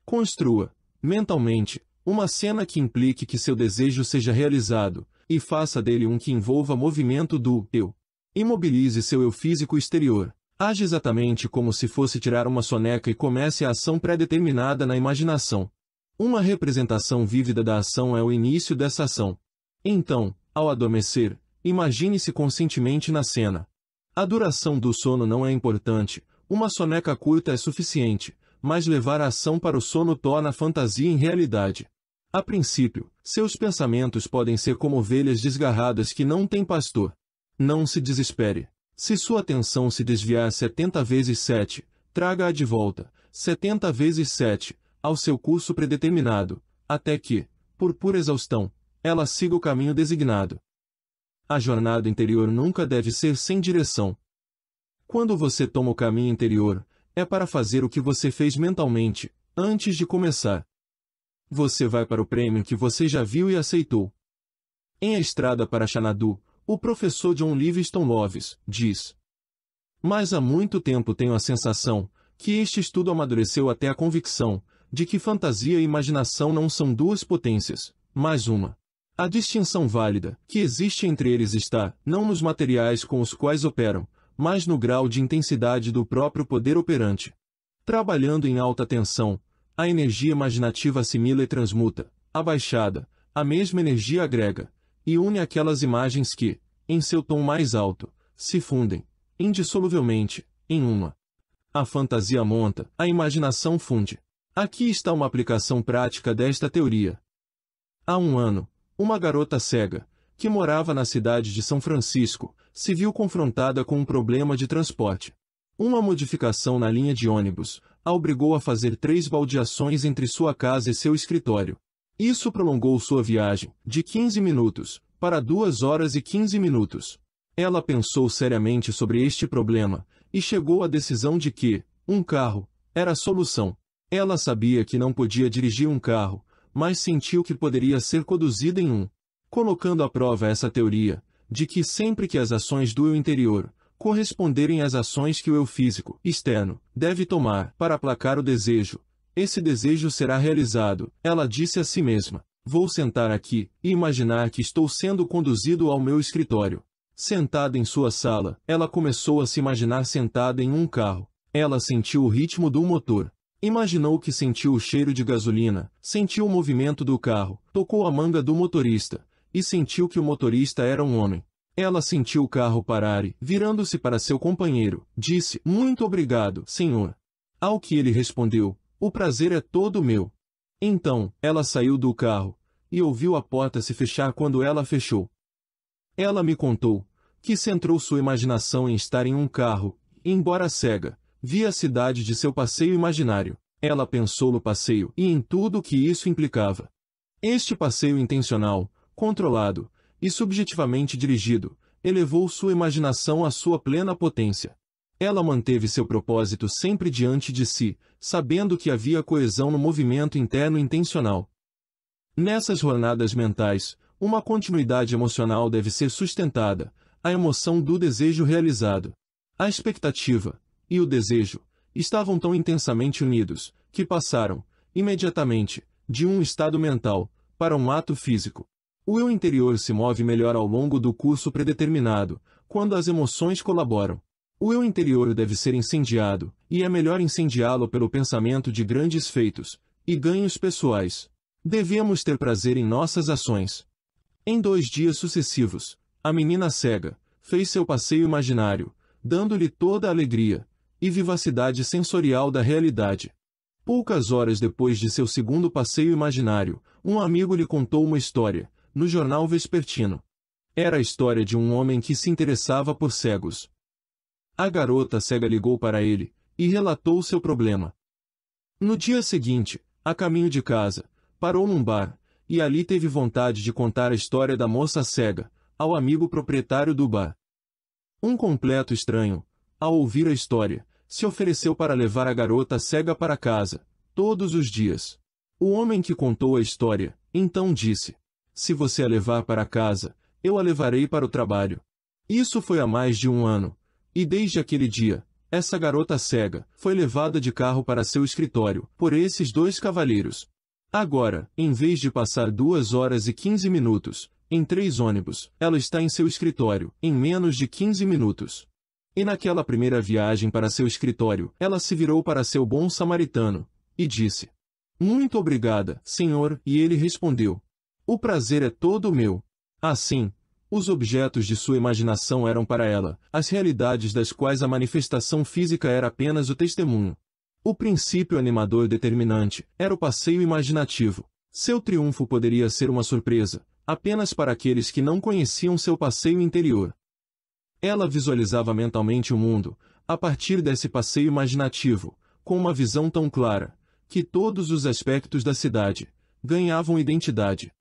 Speaker 1: Construa, mentalmente, uma cena que implique que seu desejo seja realizado, e faça dele um que envolva movimento do eu. Imobilize seu eu físico exterior. Age exatamente como se fosse tirar uma soneca e comece a ação pré-determinada na imaginação. Uma representação vívida da ação é o início dessa ação. Então, ao adormecer, imagine-se conscientemente na cena. A duração do sono não é importante, uma soneca curta é suficiente, mas levar a ação para o sono torna a fantasia em realidade. A princípio, seus pensamentos podem ser como ovelhas desgarradas que não têm pastor. Não se desespere. Se sua atenção se desviar 70 vezes 7, traga-a de volta, 70 vezes 7, ao seu curso predeterminado, até que, por pura exaustão, ela siga o caminho designado. A jornada interior nunca deve ser sem direção. Quando você toma o caminho interior, é para fazer o que você fez mentalmente, antes de começar. Você vai para o prêmio que você já viu e aceitou. Em A Estrada para Xanadu, o professor John Livingston Loves diz: Mas há muito tempo tenho a sensação que este estudo amadureceu até a convicção de que fantasia e imaginação não são duas potências, mas uma. A distinção válida que existe entre eles está, não nos materiais com os quais operam, mas no grau de intensidade do próprio poder operante. Trabalhando em alta tensão, a energia imaginativa assimila e transmuta, abaixada, a mesma energia agrega, e une aquelas imagens que, em seu tom mais alto, se fundem, indissoluvelmente, em uma. A fantasia monta, a imaginação funde. Aqui está uma aplicação prática desta teoria. Há um ano, uma garota cega, que morava na cidade de São Francisco, se viu confrontada com um problema de transporte. Uma modificação na linha de ônibus a obrigou a fazer três baldeações entre sua casa e seu escritório. Isso prolongou sua viagem, de 15 minutos, para 2 horas e 15 minutos. Ela pensou seriamente sobre este problema, e chegou à decisão de que, um carro, era a solução. Ela sabia que não podia dirigir um carro, mas sentiu que poderia ser conduzida em um, colocando à prova essa teoria, de que sempre que as ações do eu interior corresponderem às ações que o eu físico, externo, deve tomar para aplacar o desejo, esse desejo será realizado, ela disse a si mesma. Vou sentar aqui e imaginar que estou sendo conduzido ao meu escritório. Sentada em sua sala, ela começou a se imaginar sentada em um carro. Ela sentiu o ritmo do motor, Imaginou que sentiu o cheiro de gasolina, sentiu o movimento do carro, tocou a manga do motorista, e sentiu que o motorista era um homem. Ela sentiu o carro parar e, virando-se para seu companheiro, disse, Muito obrigado, senhor. Ao que ele respondeu, O prazer é todo meu. Então, ela saiu do carro, e ouviu a porta se fechar quando ela fechou. Ela me contou, que centrou sua imaginação em estar em um carro, embora cega, Via a cidade de seu passeio imaginário. Ela pensou no passeio e em tudo o que isso implicava. Este passeio intencional, controlado e subjetivamente dirigido, elevou sua imaginação à sua plena potência. Ela manteve seu propósito sempre diante de si, sabendo que havia coesão no movimento interno intencional. Nessas jornadas mentais, uma continuidade emocional deve ser sustentada, a emoção do desejo realizado. A expectativa, e o desejo, estavam tão intensamente unidos, que passaram, imediatamente, de um estado mental, para um ato físico. O eu interior se move melhor ao longo do curso predeterminado, quando as emoções colaboram. O eu interior deve ser incendiado, e é melhor incendiá-lo pelo pensamento de grandes feitos e ganhos pessoais. Devemos ter prazer em nossas ações. Em dois dias sucessivos, a menina cega fez seu passeio imaginário, dando-lhe toda a alegria, e vivacidade sensorial da realidade. Poucas horas depois de seu segundo passeio imaginário, um amigo lhe contou uma história, no jornal vespertino. Era a história de um homem que se interessava por cegos. A garota cega ligou para ele e relatou seu problema. No dia seguinte, a caminho de casa, parou num bar e ali teve vontade de contar a história da moça cega ao amigo proprietário do bar. Um completo estranho, ao ouvir a história, se ofereceu para levar a garota cega para casa, todos os dias. O homem que contou a história, então disse: Se você a levar para casa, eu a levarei para o trabalho. Isso foi há mais de um ano, e desde aquele dia, essa garota cega foi levada de carro para seu escritório por esses dois cavalheiros. Agora, em vez de passar duas horas e quinze minutos em três ônibus, ela está em seu escritório em menos de quinze minutos. E naquela primeira viagem para seu escritório, ela se virou para seu bom samaritano e disse: Muito obrigada, senhor. E ele respondeu: O prazer é todo meu. Assim, os objetos de sua imaginação eram para ela, as realidades das quais a manifestação física era apenas o testemunho. O princípio animador determinante era o passeio imaginativo. Seu triunfo poderia ser uma surpresa, apenas para aqueles que não conheciam seu passeio interior. Ela visualizava mentalmente o mundo, a partir desse passeio imaginativo, com uma visão tão clara, que todos os aspectos da cidade ganhavam identidade.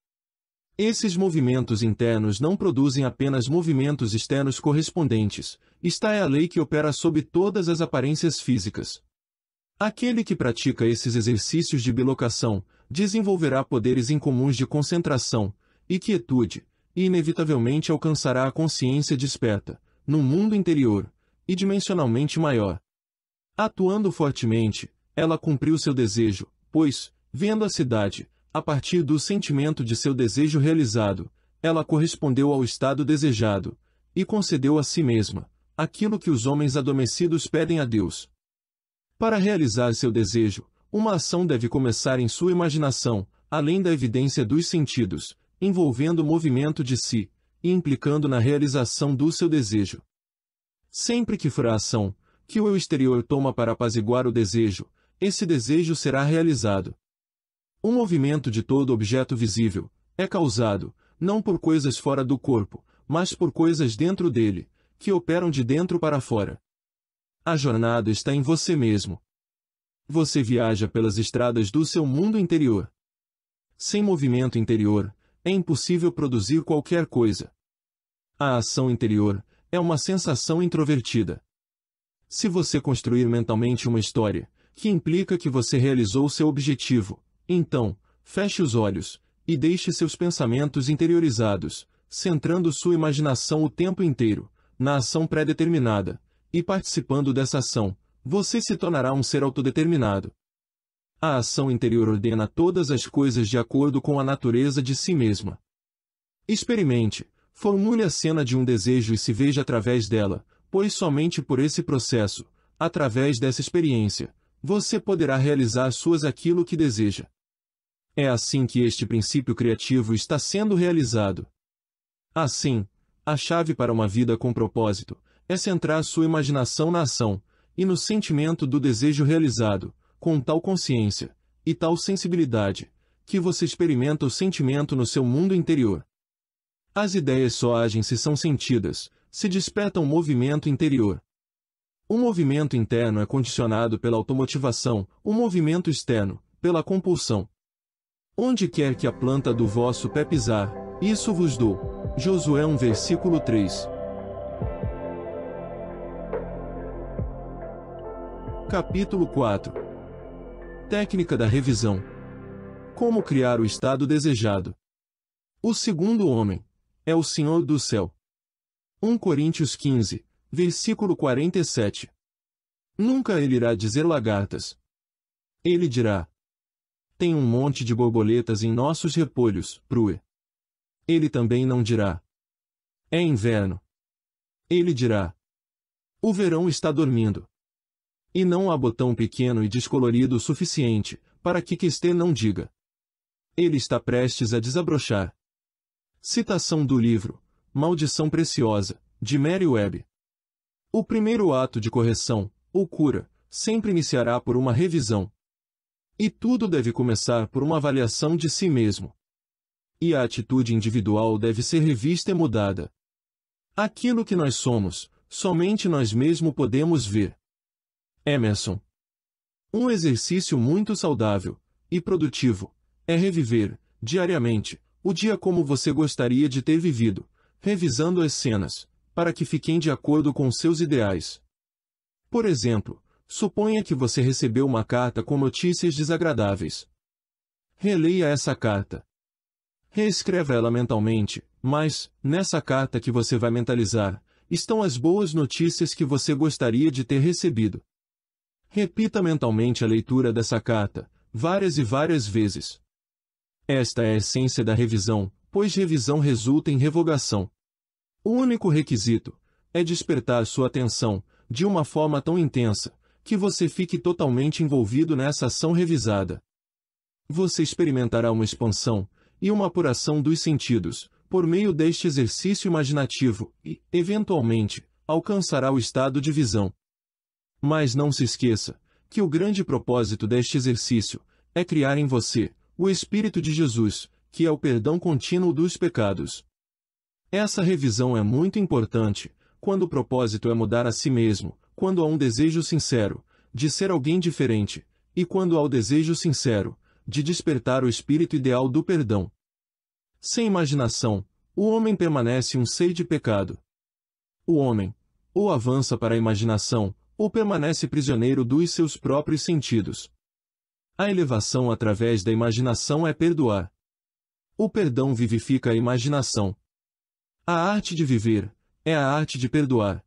Speaker 1: Esses movimentos internos não produzem apenas movimentos externos correspondentes, está é a lei que opera sob todas as aparências físicas. Aquele que pratica esses exercícios de bilocação desenvolverá poderes incomuns de concentração e quietude, e inevitavelmente alcançará a consciência desperta, no mundo interior, e dimensionalmente maior. Atuando fortemente, ela cumpriu seu desejo, pois, vendo a cidade, a partir do sentimento de seu desejo realizado, ela correspondeu ao estado desejado, e concedeu a si mesma, aquilo que os homens adormecidos pedem a Deus. Para realizar seu desejo, uma ação deve começar em sua imaginação, além da evidência dos sentidos, envolvendo o movimento de si, e implicando na realização do seu desejo. Sempre que for a ação, que o eu exterior toma para apaziguar o desejo, esse desejo será realizado. O movimento de todo objeto visível é causado, não por coisas fora do corpo, mas por coisas dentro dele, que operam de dentro para fora. A jornada está em você mesmo. Você viaja pelas estradas do seu mundo interior. Sem movimento interior, é impossível produzir qualquer coisa. A ação interior é uma sensação introvertida. Se você construir mentalmente uma história, que implica que você realizou seu objetivo, então, feche os olhos e deixe seus pensamentos interiorizados, centrando sua imaginação o tempo inteiro, na ação pré-determinada, e participando dessa ação, você se tornará um ser autodeterminado. A ação interior ordena todas as coisas de acordo com a natureza de si mesma. Experimente, formule a cena de um desejo e se veja através dela, pois somente por esse processo, através dessa experiência, você poderá realizar suas aquilo que deseja. É assim que este princípio criativo está sendo realizado. Assim, a chave para uma vida com propósito é centrar sua imaginação na ação e no sentimento do desejo realizado, com tal consciência e tal sensibilidade que você experimenta o sentimento no seu mundo interior. As ideias só agem se são sentidas, se desperta um movimento interior. O movimento interno é condicionado pela automotivação, o movimento externo, pela compulsão. Onde quer que a planta do vosso pé pisar, isso vos dou. Josué 1 versículo 3. Capítulo 4 Técnica da revisão. Como criar o estado desejado. O segundo homem é o Senhor do céu. 1 Coríntios 15, versículo 47. Nunca ele irá dizer lagartas. Ele dirá: Tem um monte de borboletas em nossos repolhos, prue. Ele também não dirá: É inverno. Ele dirá: O verão está dormindo. E não há botão pequeno e descolorido o suficiente, para que Questê não diga. Ele está prestes a desabrochar. Citação do livro Maldição Preciosa, de Mary Webb. O primeiro ato de correção, ou cura, sempre iniciará por uma revisão. E tudo deve começar por uma avaliação de si mesmo. E a atitude individual deve ser revista e mudada. Aquilo que nós somos, somente nós mesmos podemos ver. Emerson. Um exercício muito saudável e produtivo é reviver, diariamente, o dia como você gostaria de ter vivido, revisando as cenas, para que fiquem de acordo com seus ideais. Por exemplo, suponha que você recebeu uma carta com notícias desagradáveis. Releia essa carta. Reescreva ela mentalmente, mas, nessa carta que você vai mentalizar, estão as boas notícias que você gostaria de ter recebido. Repita mentalmente a leitura dessa carta, várias e várias vezes. Esta é a essência da revisão, pois revisão resulta em revogação. O único requisito é despertar sua atenção, de uma forma tão intensa, que você fique totalmente envolvido nessa ação revisada. Você experimentará uma expansão e uma apuração dos sentidos, por meio deste exercício imaginativo, e, eventualmente, alcançará o estado de visão. Mas não se esqueça que o grande propósito deste exercício é criar em você o Espírito de Jesus, que é o perdão contínuo dos pecados. Essa revisão é muito importante quando o propósito é mudar a si mesmo, quando há um desejo sincero de ser alguém diferente, e quando há o desejo sincero de despertar o espírito ideal do perdão. Sem imaginação, o homem permanece um seio de pecado. O homem ou avança para a imaginação, ou permanece prisioneiro dos seus próprios sentidos. A elevação através da imaginação é perdoar. O perdão vivifica a imaginação. A arte de viver é a arte de perdoar.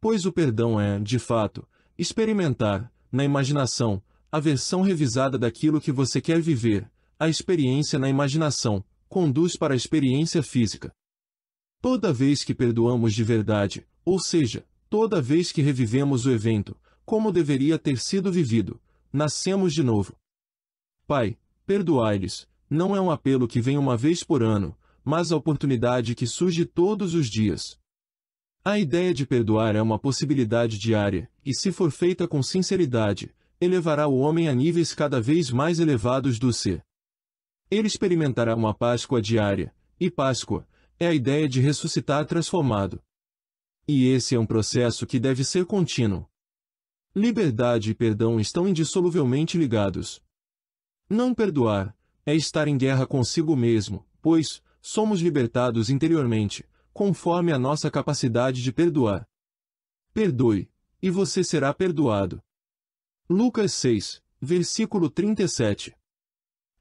Speaker 1: Pois o perdão é, de fato, experimentar, na imaginação, a versão revisada daquilo que você quer viver, a experiência na imaginação, conduz para a experiência física. Toda vez que perdoamos de verdade, ou seja, Toda vez que revivemos o evento, como deveria ter sido vivido, nascemos de novo. Pai, perdoai-lhes, não é um apelo que vem uma vez por ano, mas a oportunidade que surge todos os dias. A ideia de perdoar é uma possibilidade diária, e se for feita com sinceridade, elevará o homem a níveis cada vez mais elevados do ser. Ele experimentará uma Páscoa diária, e Páscoa é a ideia de ressuscitar transformado. E esse é um processo que deve ser contínuo. Liberdade e perdão estão indissoluvelmente ligados. Não perdoar é estar em guerra consigo mesmo, pois somos libertados interiormente, conforme a nossa capacidade de perdoar. Perdoe, e você será perdoado. Lucas 6, versículo 37.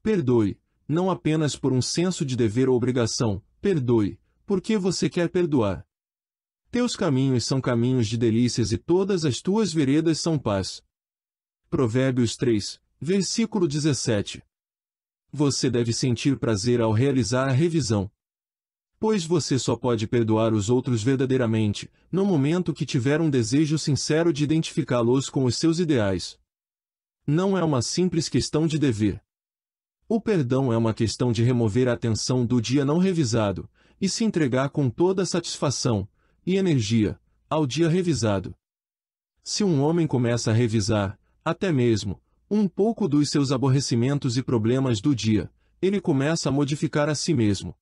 Speaker 1: Perdoe, não apenas por um senso de dever ou obrigação, perdoe, porque você quer perdoar. Teus caminhos são caminhos de delícias e todas as tuas veredas são paz. Provérbios 3, versículo 17. Você deve sentir prazer ao realizar a revisão. Pois você só pode perdoar os outros verdadeiramente, no momento que tiver um desejo sincero de identificá-los com os seus ideais. Não é uma simples questão de dever. O perdão é uma questão de remover a atenção do dia não revisado, e se entregar com toda satisfação, e energia, ao dia revisado. Se um homem começa a revisar, até mesmo, um pouco dos seus aborrecimentos e problemas do dia, ele começa a modificar a si mesmo.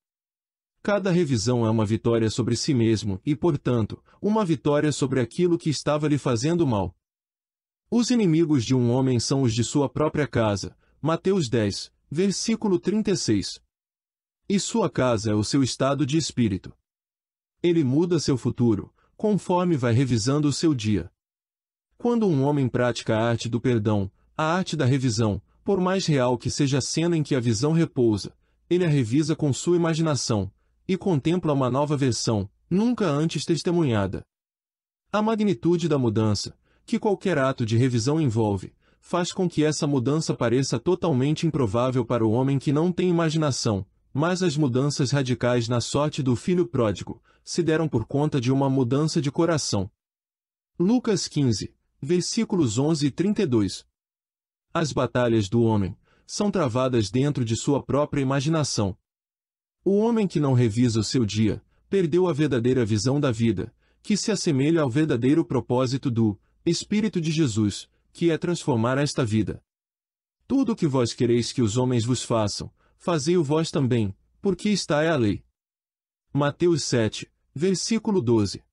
Speaker 1: Cada revisão é uma vitória sobre si mesmo e, portanto, uma vitória sobre aquilo que estava lhe fazendo mal. Os inimigos de um homem são os de sua própria casa. Mateus 10, versículo 36. E sua casa é o seu estado de espírito. Ele muda seu futuro, conforme vai revisando o seu dia. Quando um homem pratica a arte do perdão, a arte da revisão, por mais real que seja a cena em que a visão repousa, ele a revisa com sua imaginação, e contempla uma nova versão, nunca antes testemunhada. A magnitude da mudança, que qualquer ato de revisão envolve, faz com que essa mudança pareça totalmente improvável para o homem que não tem imaginação, mas as mudanças radicais na sorte do filho pródigo se deram por conta de uma mudança de coração. Lucas 15, versículos 11 e 32. As batalhas do homem são travadas dentro de sua própria imaginação. O homem que não revisa o seu dia perdeu a verdadeira visão da vida, que se assemelha ao verdadeiro propósito do Espírito de Jesus, que é transformar esta vida. Tudo o que vós quereis que os homens vos façam, fazei-o vós também, porque está é a lei. Mateus 7, versículo 12.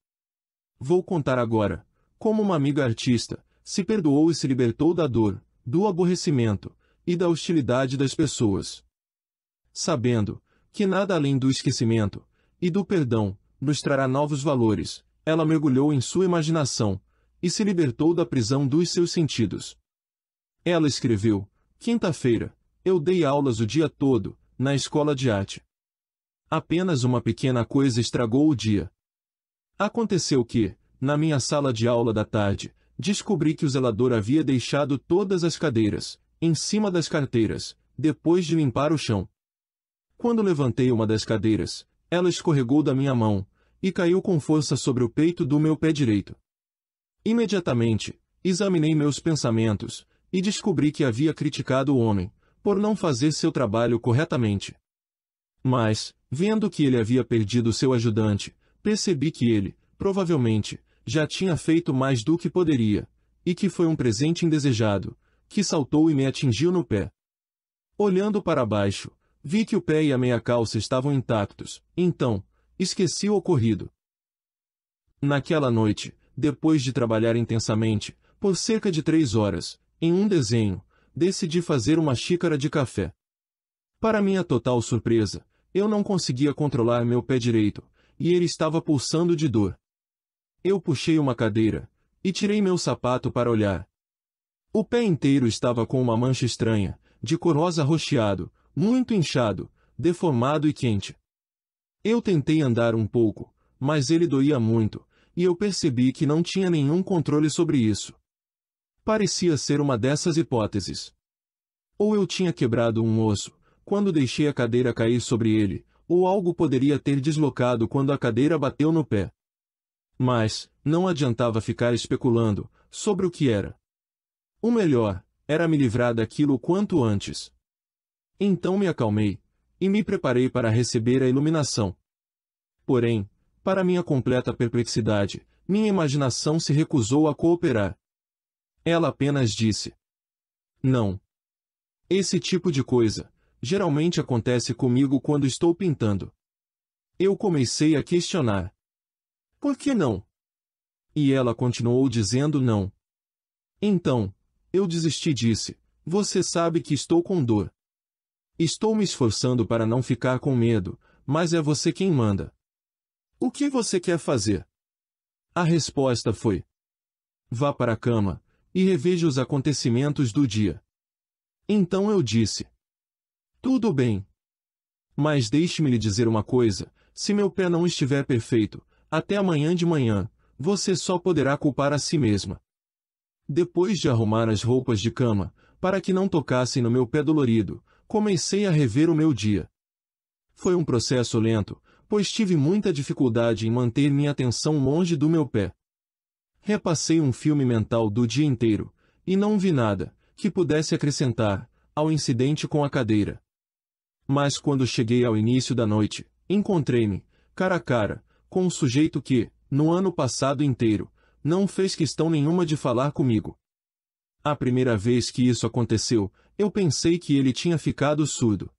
Speaker 1: Vou contar agora, como uma amiga artista, se perdoou e se libertou da dor, do aborrecimento, e da hostilidade das pessoas. Sabendo, que nada além do esquecimento, e do perdão, nos trará novos valores, ela mergulhou em sua imaginação, e se libertou da prisão dos seus sentidos. Ela escreveu, quinta-feira, eu dei aulas o dia todo, na escola de arte. Apenas uma pequena coisa estragou o dia. Aconteceu que, na minha sala de aula da tarde, descobri que o zelador havia deixado todas as cadeiras, em cima das carteiras, depois de limpar o chão. Quando levantei uma das cadeiras, ela escorregou da minha mão, e caiu com força sobre o peito do meu pé direito. Imediatamente, examinei meus pensamentos, e descobri que havia criticado o homem, por não fazer seu trabalho corretamente. Mas, vendo que ele havia perdido seu ajudante, percebi que ele, provavelmente, já tinha feito mais do que poderia, e que foi um presente indesejado, que saltou e me atingiu no pé. Olhando para baixo, vi que o pé e a meia calça estavam intactos, então, esqueci o ocorrido. Naquela noite, depois de trabalhar intensamente, por cerca de três horas, em um desenho, decidi fazer uma xícara de café. Para minha total surpresa, eu não conseguia controlar meu pé direito, e ele estava pulsando de dor. Eu puxei uma cadeira, e tirei meu sapato para olhar. O pé inteiro estava com uma mancha estranha, de cor rosa rocheado, muito inchado, deformado e quente. Eu tentei andar um pouco, mas ele doía muito, e eu percebi que não tinha nenhum controle sobre isso parecia ser uma dessas hipóteses. Ou eu tinha quebrado um osso, quando deixei a cadeira cair sobre ele, ou algo poderia ter deslocado quando a cadeira bateu no pé. Mas, não adiantava ficar especulando, sobre o que era. O melhor, era me livrar daquilo quanto antes. Então me acalmei, e me preparei para receber a iluminação. Porém, para minha completa perplexidade, minha imaginação se recusou a cooperar. Ela apenas disse: Não. Esse tipo de coisa geralmente acontece comigo quando estou pintando. Eu comecei a questionar: Por que não? E ela continuou dizendo não. Então, eu desisti e disse: Você sabe que estou com dor. Estou me esforçando para não ficar com medo, mas é você quem manda. O que você quer fazer? A resposta foi: Vá para a cama, e reveja os acontecimentos do dia. Então eu disse: Tudo bem. Mas deixe-me lhe dizer uma coisa: se meu pé não estiver perfeito, até amanhã de manhã, você só poderá culpar a si mesma. Depois de arrumar as roupas de cama, para que não tocassem no meu pé dolorido, comecei a rever o meu dia. Foi um processo lento, pois tive muita dificuldade em manter minha atenção longe do meu pé. Repassei um filme mental do dia inteiro, e não vi nada que pudesse acrescentar ao incidente com a cadeira. Mas quando cheguei ao início da noite, encontrei-me, cara a cara, com um sujeito que, no ano passado inteiro, não fez questão nenhuma de falar comigo. A primeira vez que isso aconteceu, eu pensei que ele tinha ficado surdo.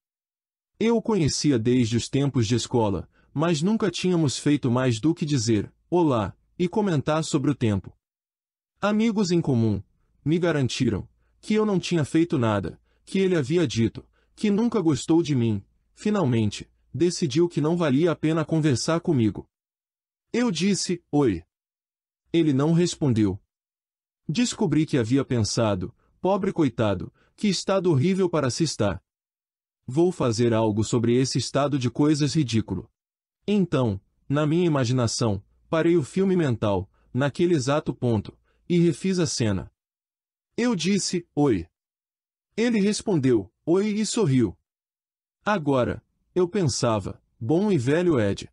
Speaker 1: Eu o conhecia desde os tempos de escola, mas nunca tínhamos feito mais do que dizer, olá, e comentar sobre o tempo. Amigos em comum me garantiram que eu não tinha feito nada, que ele havia dito que nunca gostou de mim. Finalmente, decidiu que não valia a pena conversar comigo. Eu disse: "Oi". Ele não respondeu. Descobri que havia pensado, pobre coitado, que estado horrível para se estar. Vou fazer algo sobre esse estado de coisas ridículo. Então, na minha imaginação, Parei o filme mental, naquele exato ponto, e refiz a cena. Eu disse, oi. Ele respondeu, oi e sorriu. Agora, eu pensava, bom e velho Ed.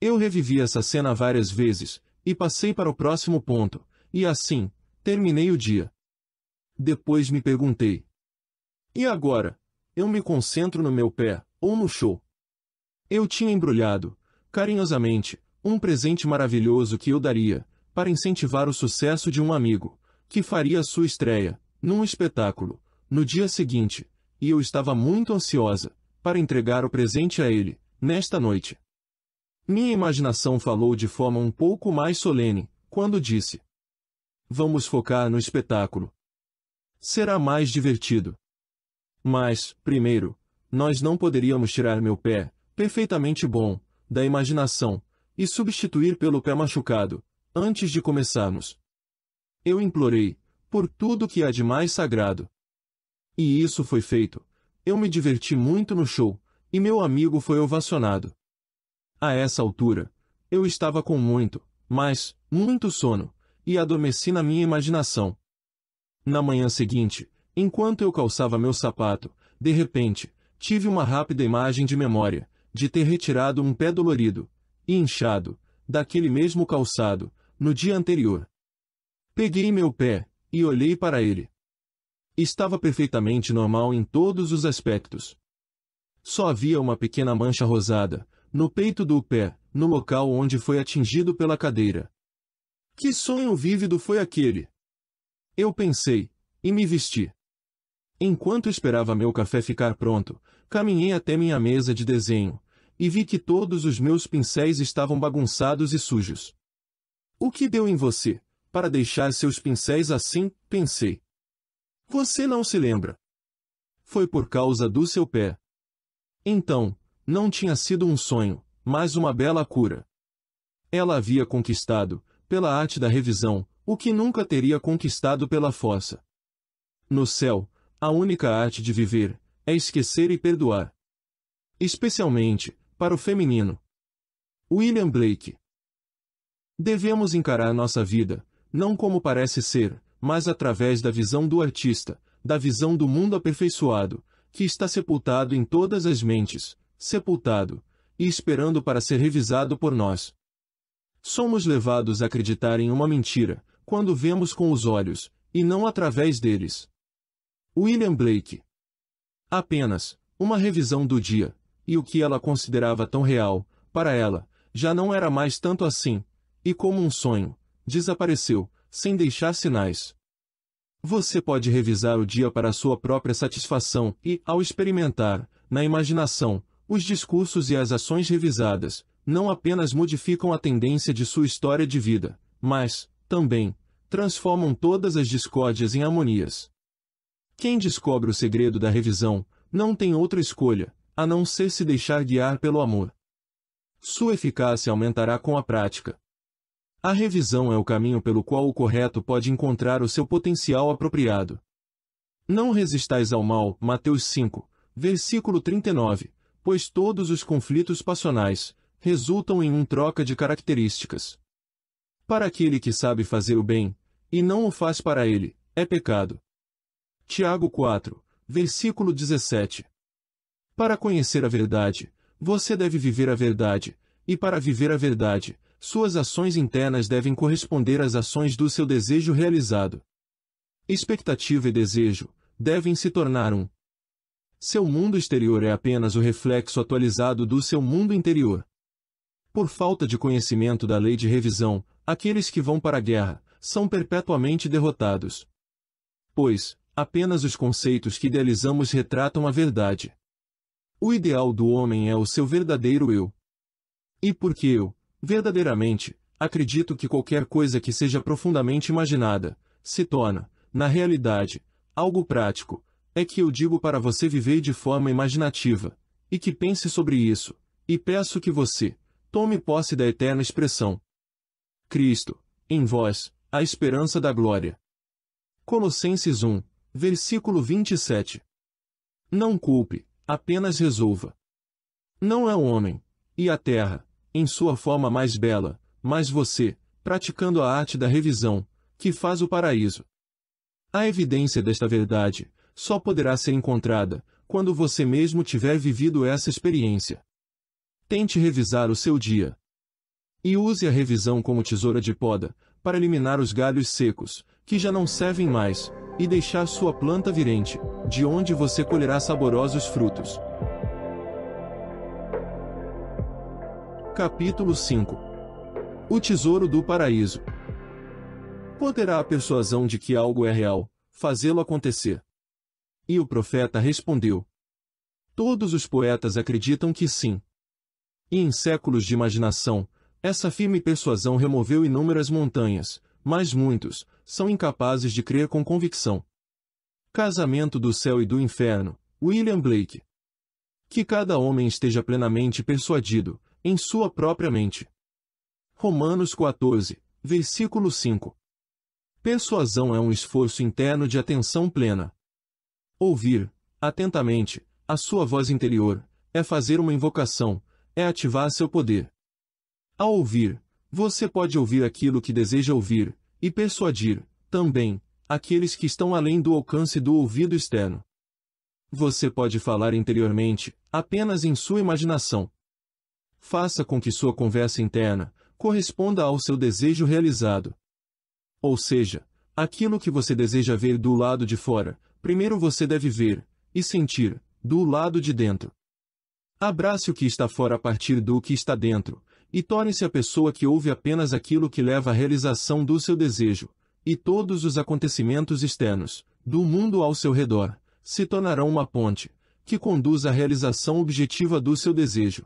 Speaker 1: Eu revivi essa cena várias vezes, e passei para o próximo ponto, e assim, terminei o dia. Depois me perguntei. E agora? Eu me concentro no meu pé, ou no show? Eu tinha embrulhado, carinhosamente, um presente maravilhoso que eu daria, para incentivar o sucesso de um amigo, que faria sua estreia, num espetáculo, no dia seguinte, e eu estava muito ansiosa, para entregar o presente a ele, nesta noite. Minha imaginação falou de forma um pouco mais solene, quando disse: Vamos focar no espetáculo. Será mais divertido. Mas, primeiro, nós não poderíamos tirar meu pé, perfeitamente bom, da imaginação, e substituir pelo pé machucado, antes de começarmos. Eu implorei, por tudo que há de mais sagrado. E isso foi feito. Eu me diverti muito no show, e meu amigo foi ovacionado. A essa altura, eu estava com muito, mas, muito sono, e adormeci na minha imaginação. Na manhã seguinte, enquanto eu calçava meu sapato, de repente, tive uma rápida imagem de memória, de ter retirado um pé dolorido, e inchado, daquele mesmo calçado, no dia anterior. Peguei meu pé, e olhei para ele. Estava perfeitamente normal em todos os aspectos. Só havia uma pequena mancha rosada, no peito do pé, no local onde foi atingido pela cadeira. Que sonho vívido foi aquele! Eu pensei, e me vesti. Enquanto esperava meu café ficar pronto, caminhei até minha mesa de desenho, e vi que todos os meus pincéis estavam bagunçados e sujos. O que deu em você, para deixar seus pincéis assim, pensei. Você não se lembra. Foi por causa do seu pé. Então, não tinha sido um sonho, mas uma bela cura. Ela havia conquistado, pela arte da revisão, o que nunca teria conquistado pela força. No céu, a única arte de viver é esquecer e perdoar. Especialmente, para o feminino. William Blake. Devemos encarar nossa vida, não como parece ser, mas através da visão do artista, da visão do mundo aperfeiçoado, que está sepultado em todas as mentes, sepultado, e esperando para ser revisado por nós. Somos levados a acreditar em uma mentira, quando vemos com os olhos, e não através deles. William Blake. Apenas, uma revisão do dia, e o que ela considerava tão real, para ela, já não era mais tanto assim, e como um sonho, desapareceu, sem deixar sinais. Você pode revisar o dia para sua própria satisfação e, ao experimentar, na imaginação, os discursos e as ações revisadas, não apenas modificam a tendência de sua história de vida, mas, também, transformam todas as discórdias em harmonias. Quem descobre o segredo da revisão, não tem outra escolha, a não ser se deixar guiar pelo amor. Sua eficácia aumentará com a prática. A revisão é o caminho pelo qual o correto pode encontrar o seu potencial apropriado. Não resistais ao mal, Mateus 5, versículo 39, pois todos os conflitos passionais resultam em um troca de características. Para aquele que sabe fazer o bem, e não o faz para ele, é pecado. Tiago 4, versículo 17. Para conhecer a verdade, você deve viver a verdade, e para viver a verdade, suas ações internas devem corresponder às ações do seu desejo realizado. Expectativa e desejo devem se tornar um. Seu mundo exterior é apenas o reflexo atualizado do seu mundo interior. Por falta de conhecimento da lei de revisão, aqueles que vão para a guerra são perpetuamente derrotados. Pois, apenas os conceitos que idealizamos retratam a verdade. O ideal do homem é o seu verdadeiro eu. E porque eu, verdadeiramente, acredito que qualquer coisa que seja profundamente imaginada, se torna, na realidade, algo prático, é que eu digo para você viver de forma imaginativa, e que pense sobre isso, e peço que você, tome posse da eterna expressão. Cristo, em vós, a esperança da glória. Colossenses 1, versículo 27. Não culpe, Apenas resolva. Não é o homem, e a terra, em sua forma mais bela, mas você, praticando a arte da revisão, que faz o paraíso. A evidência desta verdade só poderá ser encontrada quando você mesmo tiver vivido essa experiência. Tente revisar o seu dia. E use a revisão como tesoura de poda para eliminar os galhos secos, que já não servem mais, e deixar sua planta virente, de onde você colherá saborosos frutos. Capítulo 5 O Tesouro do Paraíso Poderá a persuasão de que algo é real, fazê-lo acontecer? E o profeta respondeu. Todos os poetas acreditam que sim. E em séculos de imaginação, essa firme persuasão removeu inúmeras montanhas, mas muitos, são incapazes de crer com convicção. Casamento do Céu e do Inferno, William Blake. Que cada homem esteja plenamente persuadido, em sua própria mente. Romanos 14, versículo 5. Persuasão é um esforço interno de atenção plena. Ouvir, atentamente, a sua voz interior, é fazer uma invocação, é ativar seu poder. Ao ouvir, você pode ouvir aquilo que deseja ouvir, e persuadir, também, aqueles que estão além do alcance do ouvido externo. Você pode falar interiormente, apenas em sua imaginação. Faça com que sua conversa interna corresponda ao seu desejo realizado. Ou seja, aquilo que você deseja ver do lado de fora, primeiro você deve ver e sentir do lado de dentro. Abrace o que está fora a partir do que está dentro, e torne-se a pessoa que ouve apenas aquilo que leva à realização do seu desejo, e todos os acontecimentos externos, do mundo ao seu redor, se tornarão uma ponte, que conduz à realização objetiva do seu desejo.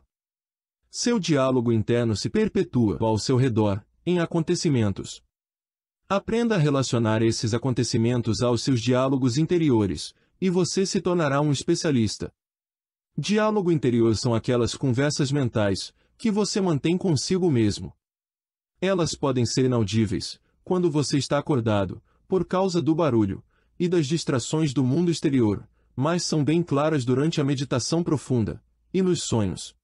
Speaker 1: Seu diálogo interno se perpetua ao seu redor, em acontecimentos. Aprenda a relacionar esses acontecimentos aos seus diálogos interiores, e você se tornará um especialista. Diálogo interior são aquelas conversas mentais, que você mantém consigo mesmo. Elas podem ser inaudíveis, quando você está acordado, por causa do barulho e das distrações do mundo exterior, mas são bem claras durante a meditação profunda e nos sonhos.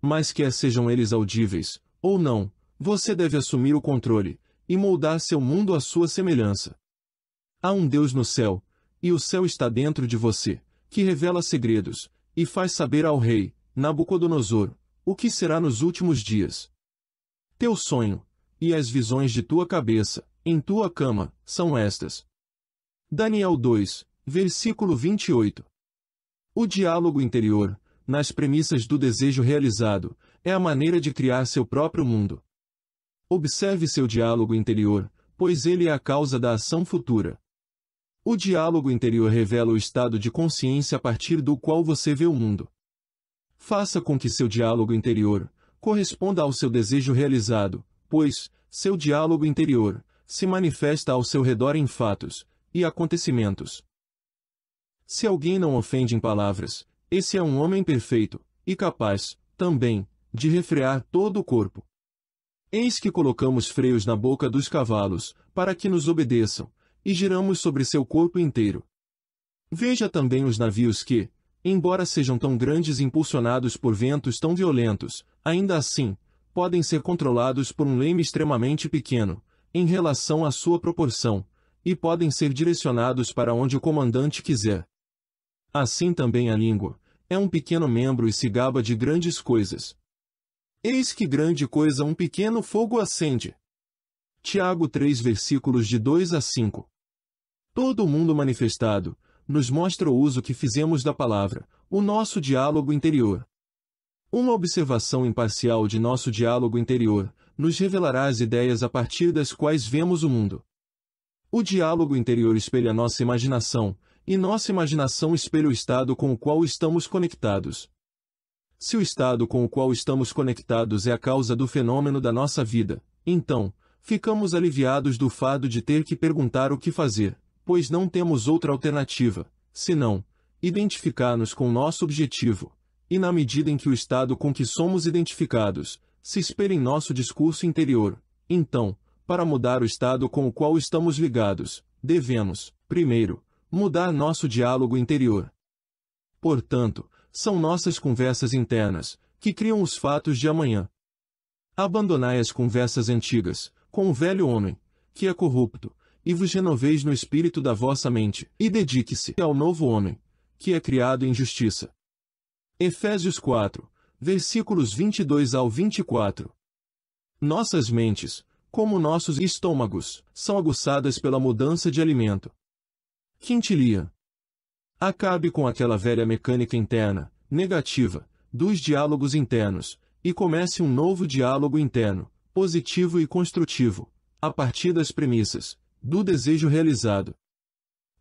Speaker 1: Mas quer sejam eles audíveis ou não, você deve assumir o controle e moldar seu mundo à sua semelhança. Há um Deus no céu, e o céu está dentro de você, que revela segredos e faz saber ao rei Nabucodonosor o que será nos últimos dias? Teu sonho, e as visões de tua cabeça, em tua cama, são estas. Daniel 2, versículo 28. O diálogo interior, nas premissas do desejo realizado, é a maneira de criar seu próprio mundo. Observe seu diálogo interior, pois ele é a causa da ação futura. O diálogo interior revela o estado de consciência a partir do qual você vê o mundo. Faça com que seu diálogo interior corresponda ao seu desejo realizado, pois seu diálogo interior se manifesta ao seu redor em fatos e acontecimentos. Se alguém não ofende em palavras, esse é um homem perfeito e capaz, também, de refrear todo o corpo. Eis que colocamos freios na boca dos cavalos, para que nos obedeçam, e giramos sobre seu corpo inteiro. Veja também os navios que, embora sejam tão grandes e impulsionados por ventos tão violentos, ainda assim, podem ser controlados por um leme extremamente pequeno, em relação à sua proporção, e podem ser direcionados para onde o comandante quiser. Assim também a língua, é um pequeno membro e se gaba de grandes coisas. Eis que grande coisa um pequeno fogo acende. Tiago 3 versículos de 2 a 5. Todo o mundo manifestado, nos mostra o uso que fizemos da palavra, o nosso diálogo interior. Uma observação imparcial de nosso diálogo interior nos revelará as ideias a partir das quais vemos o mundo. O diálogo interior espelha nossa imaginação, e nossa imaginação espelha o estado com o qual estamos conectados. Se o estado com o qual estamos conectados é a causa do fenômeno da nossa vida, então, ficamos aliviados do fado de ter que perguntar o que fazer pois não temos outra alternativa, senão identificar-nos com nosso objetivo, e na medida em que o estado com que somos identificados se espelha em nosso discurso interior, então, para mudar o estado com o qual estamos ligados, devemos, primeiro, mudar nosso diálogo interior. Portanto, são nossas conversas internas que criam os fatos de amanhã. Abandonai as conversas antigas, com o velho homem, que é corrupto, e vos renoveis no espírito da vossa mente, e dedique-se ao novo homem, que é criado em justiça. Efésios 4, versículos 22 ao 24. Nossas mentes, como nossos estômagos, são aguçadas pela mudança de alimento. Quintilia. Acabe com aquela velha mecânica interna, negativa, dos diálogos internos, e comece um novo diálogo interno, positivo e construtivo, a partir das premissas, do desejo realizado.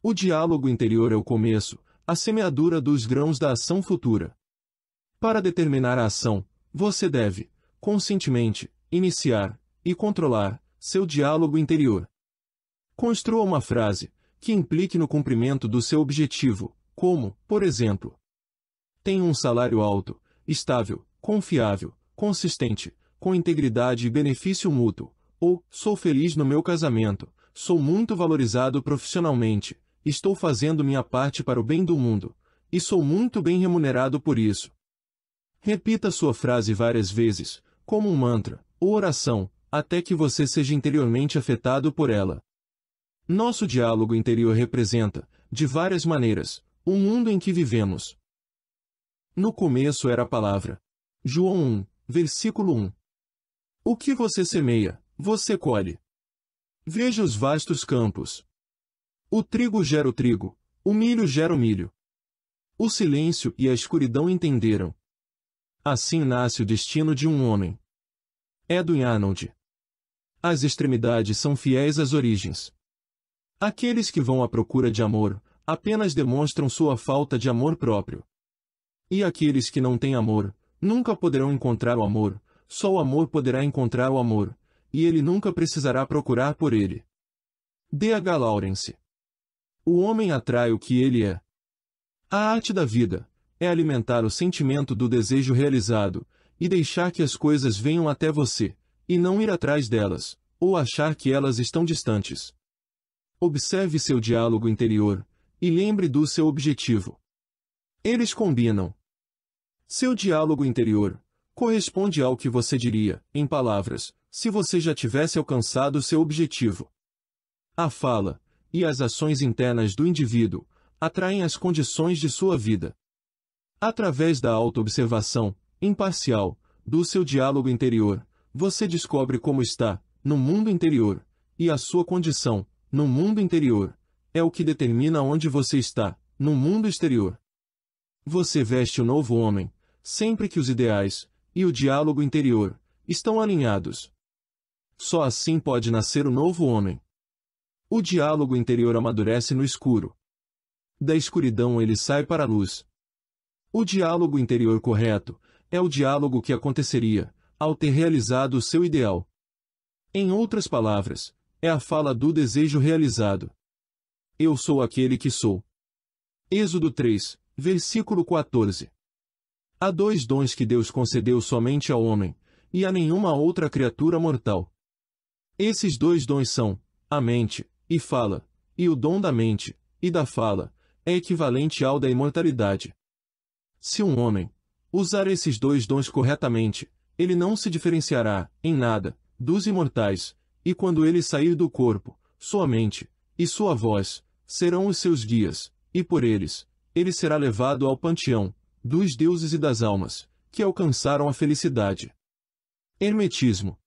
Speaker 1: O diálogo interior é o começo, a semeadura dos grãos da ação futura. Para determinar a ação, você deve, conscientemente, iniciar e controlar seu diálogo interior. Construa uma frase que implique no cumprimento do seu objetivo, como, por exemplo, tenho um salário alto, estável, confiável, consistente, com integridade e benefício mútuo, ou sou feliz no meu casamento, Sou muito valorizado profissionalmente, estou fazendo minha parte para o bem do mundo, e sou muito bem remunerado por isso. Repita sua frase várias vezes, como um mantra, ou oração, até que você seja interiormente afetado por ela. Nosso diálogo interior representa, de várias maneiras, o mundo em que vivemos. No começo era a palavra. João 1, versículo 1. O que você semeia, você colhe. Veja os vastos campos. O trigo gera o trigo, o milho gera o milho. O silêncio e a escuridão entenderam. Assim nasce o destino de um homem. Edwin é Arnold. As extremidades são fiéis às origens. Aqueles que vão à procura de amor, apenas demonstram sua falta de amor próprio. E aqueles que não têm amor, nunca poderão encontrar o amor, só o amor poderá encontrar o amor e ele nunca precisará procurar por ele. D. H. Lawrence. O homem atrai o que ele é. A arte da vida é alimentar o sentimento do desejo realizado e deixar que as coisas venham até você, e não ir atrás delas, ou achar que elas estão distantes. Observe seu diálogo interior e lembre do seu objetivo. Eles combinam. Seu diálogo interior corresponde ao que você diria, em palavras, se você já tivesse alcançado seu objetivo. A fala e as ações internas do indivíduo atraem as condições de sua vida. Através da autoobservação, imparcial, do seu diálogo interior, você descobre como está, no mundo interior, e a sua condição, no mundo interior, é o que determina onde você está, no mundo exterior. Você veste o novo homem, sempre que os ideais, e o diálogo interior, estão alinhados. Só assim pode nascer o novo homem. O diálogo interior amadurece no escuro. Da escuridão ele sai para a luz. O diálogo interior correto é o diálogo que aconteceria ao ter realizado o seu ideal. Em outras palavras, é a fala do desejo realizado. Eu sou aquele que sou. Êxodo 3, versículo 14. Há dois dons que Deus concedeu somente ao homem, e a nenhuma outra criatura mortal. Esses dois dons são a mente e fala, e o dom da mente e da fala é equivalente ao da imortalidade. Se um homem usar esses dois dons corretamente, ele não se diferenciará, em nada, dos imortais, e quando ele sair do corpo, sua mente e sua voz serão os seus guias, e por eles, ele será levado ao panteão dos deuses e das almas que alcançaram a felicidade. Hermetismo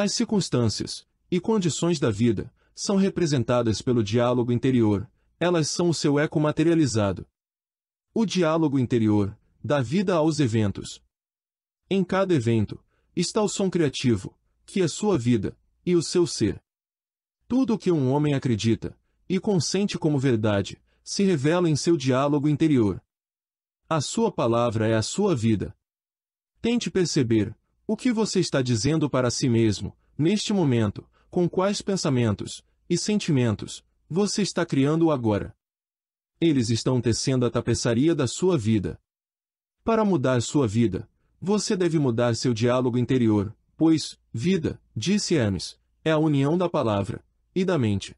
Speaker 1: as circunstâncias e condições da vida são representadas pelo diálogo interior, elas são o seu eco materializado. O diálogo interior dá vida aos eventos. Em cada evento está o som criativo, que é sua vida e o seu ser. Tudo o que um homem acredita e consente como verdade se revela em seu diálogo interior. A sua palavra é a sua vida. Tente perceber o que você está dizendo para si mesmo, neste momento, com quais pensamentos e sentimentos você está criando agora? Eles estão tecendo a tapeçaria da sua vida. Para mudar sua vida, você deve mudar seu diálogo interior, pois, vida, disse Hermes, é a união da palavra e da mente.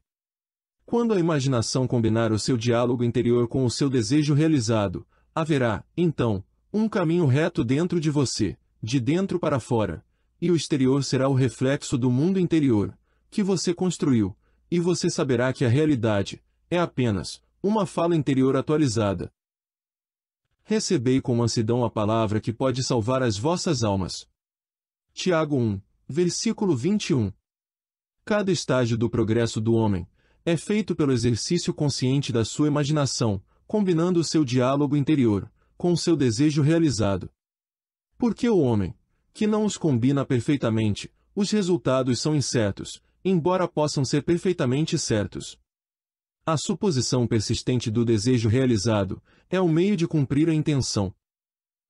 Speaker 1: Quando a imaginação combinar o seu diálogo interior com o seu desejo realizado, haverá, então, um caminho reto dentro de você de dentro para fora, e o exterior será o reflexo do mundo interior, que você construiu, e você saberá que a realidade é apenas uma fala interior atualizada. Recebei com mansidão a palavra que pode salvar as vossas almas. Tiago 1, versículo 21. Cada estágio do progresso do homem é feito pelo exercício consciente da sua imaginação, combinando o seu diálogo interior com o seu desejo realizado. Porque o homem, que não os combina perfeitamente, os resultados são incertos, embora possam ser perfeitamente certos. A suposição persistente do desejo realizado é o meio de cumprir a intenção.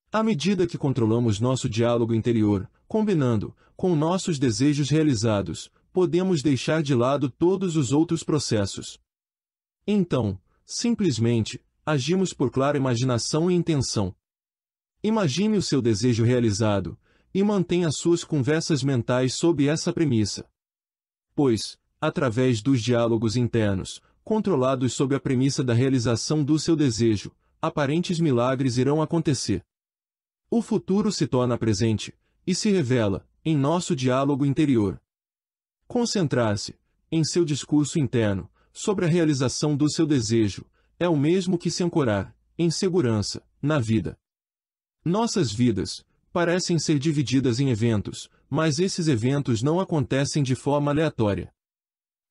Speaker 1: À medida que controlamos nosso diálogo interior, combinando com nossos desejos realizados, podemos deixar de lado todos os outros processos. Então, simplesmente, agimos por clara imaginação e intenção. Imagine o seu desejo realizado, e mantenha suas conversas mentais sob essa premissa. Pois, através dos diálogos internos, controlados sob a premissa da realização do seu desejo, aparentes milagres irão acontecer. O futuro se torna presente, e se revela, em nosso diálogo interior. Concentrar-se, em seu discurso interno, sobre a realização do seu desejo, é o mesmo que se ancorar, em segurança, na vida. Nossas vidas parecem ser divididas em eventos, mas esses eventos não acontecem de forma aleatória.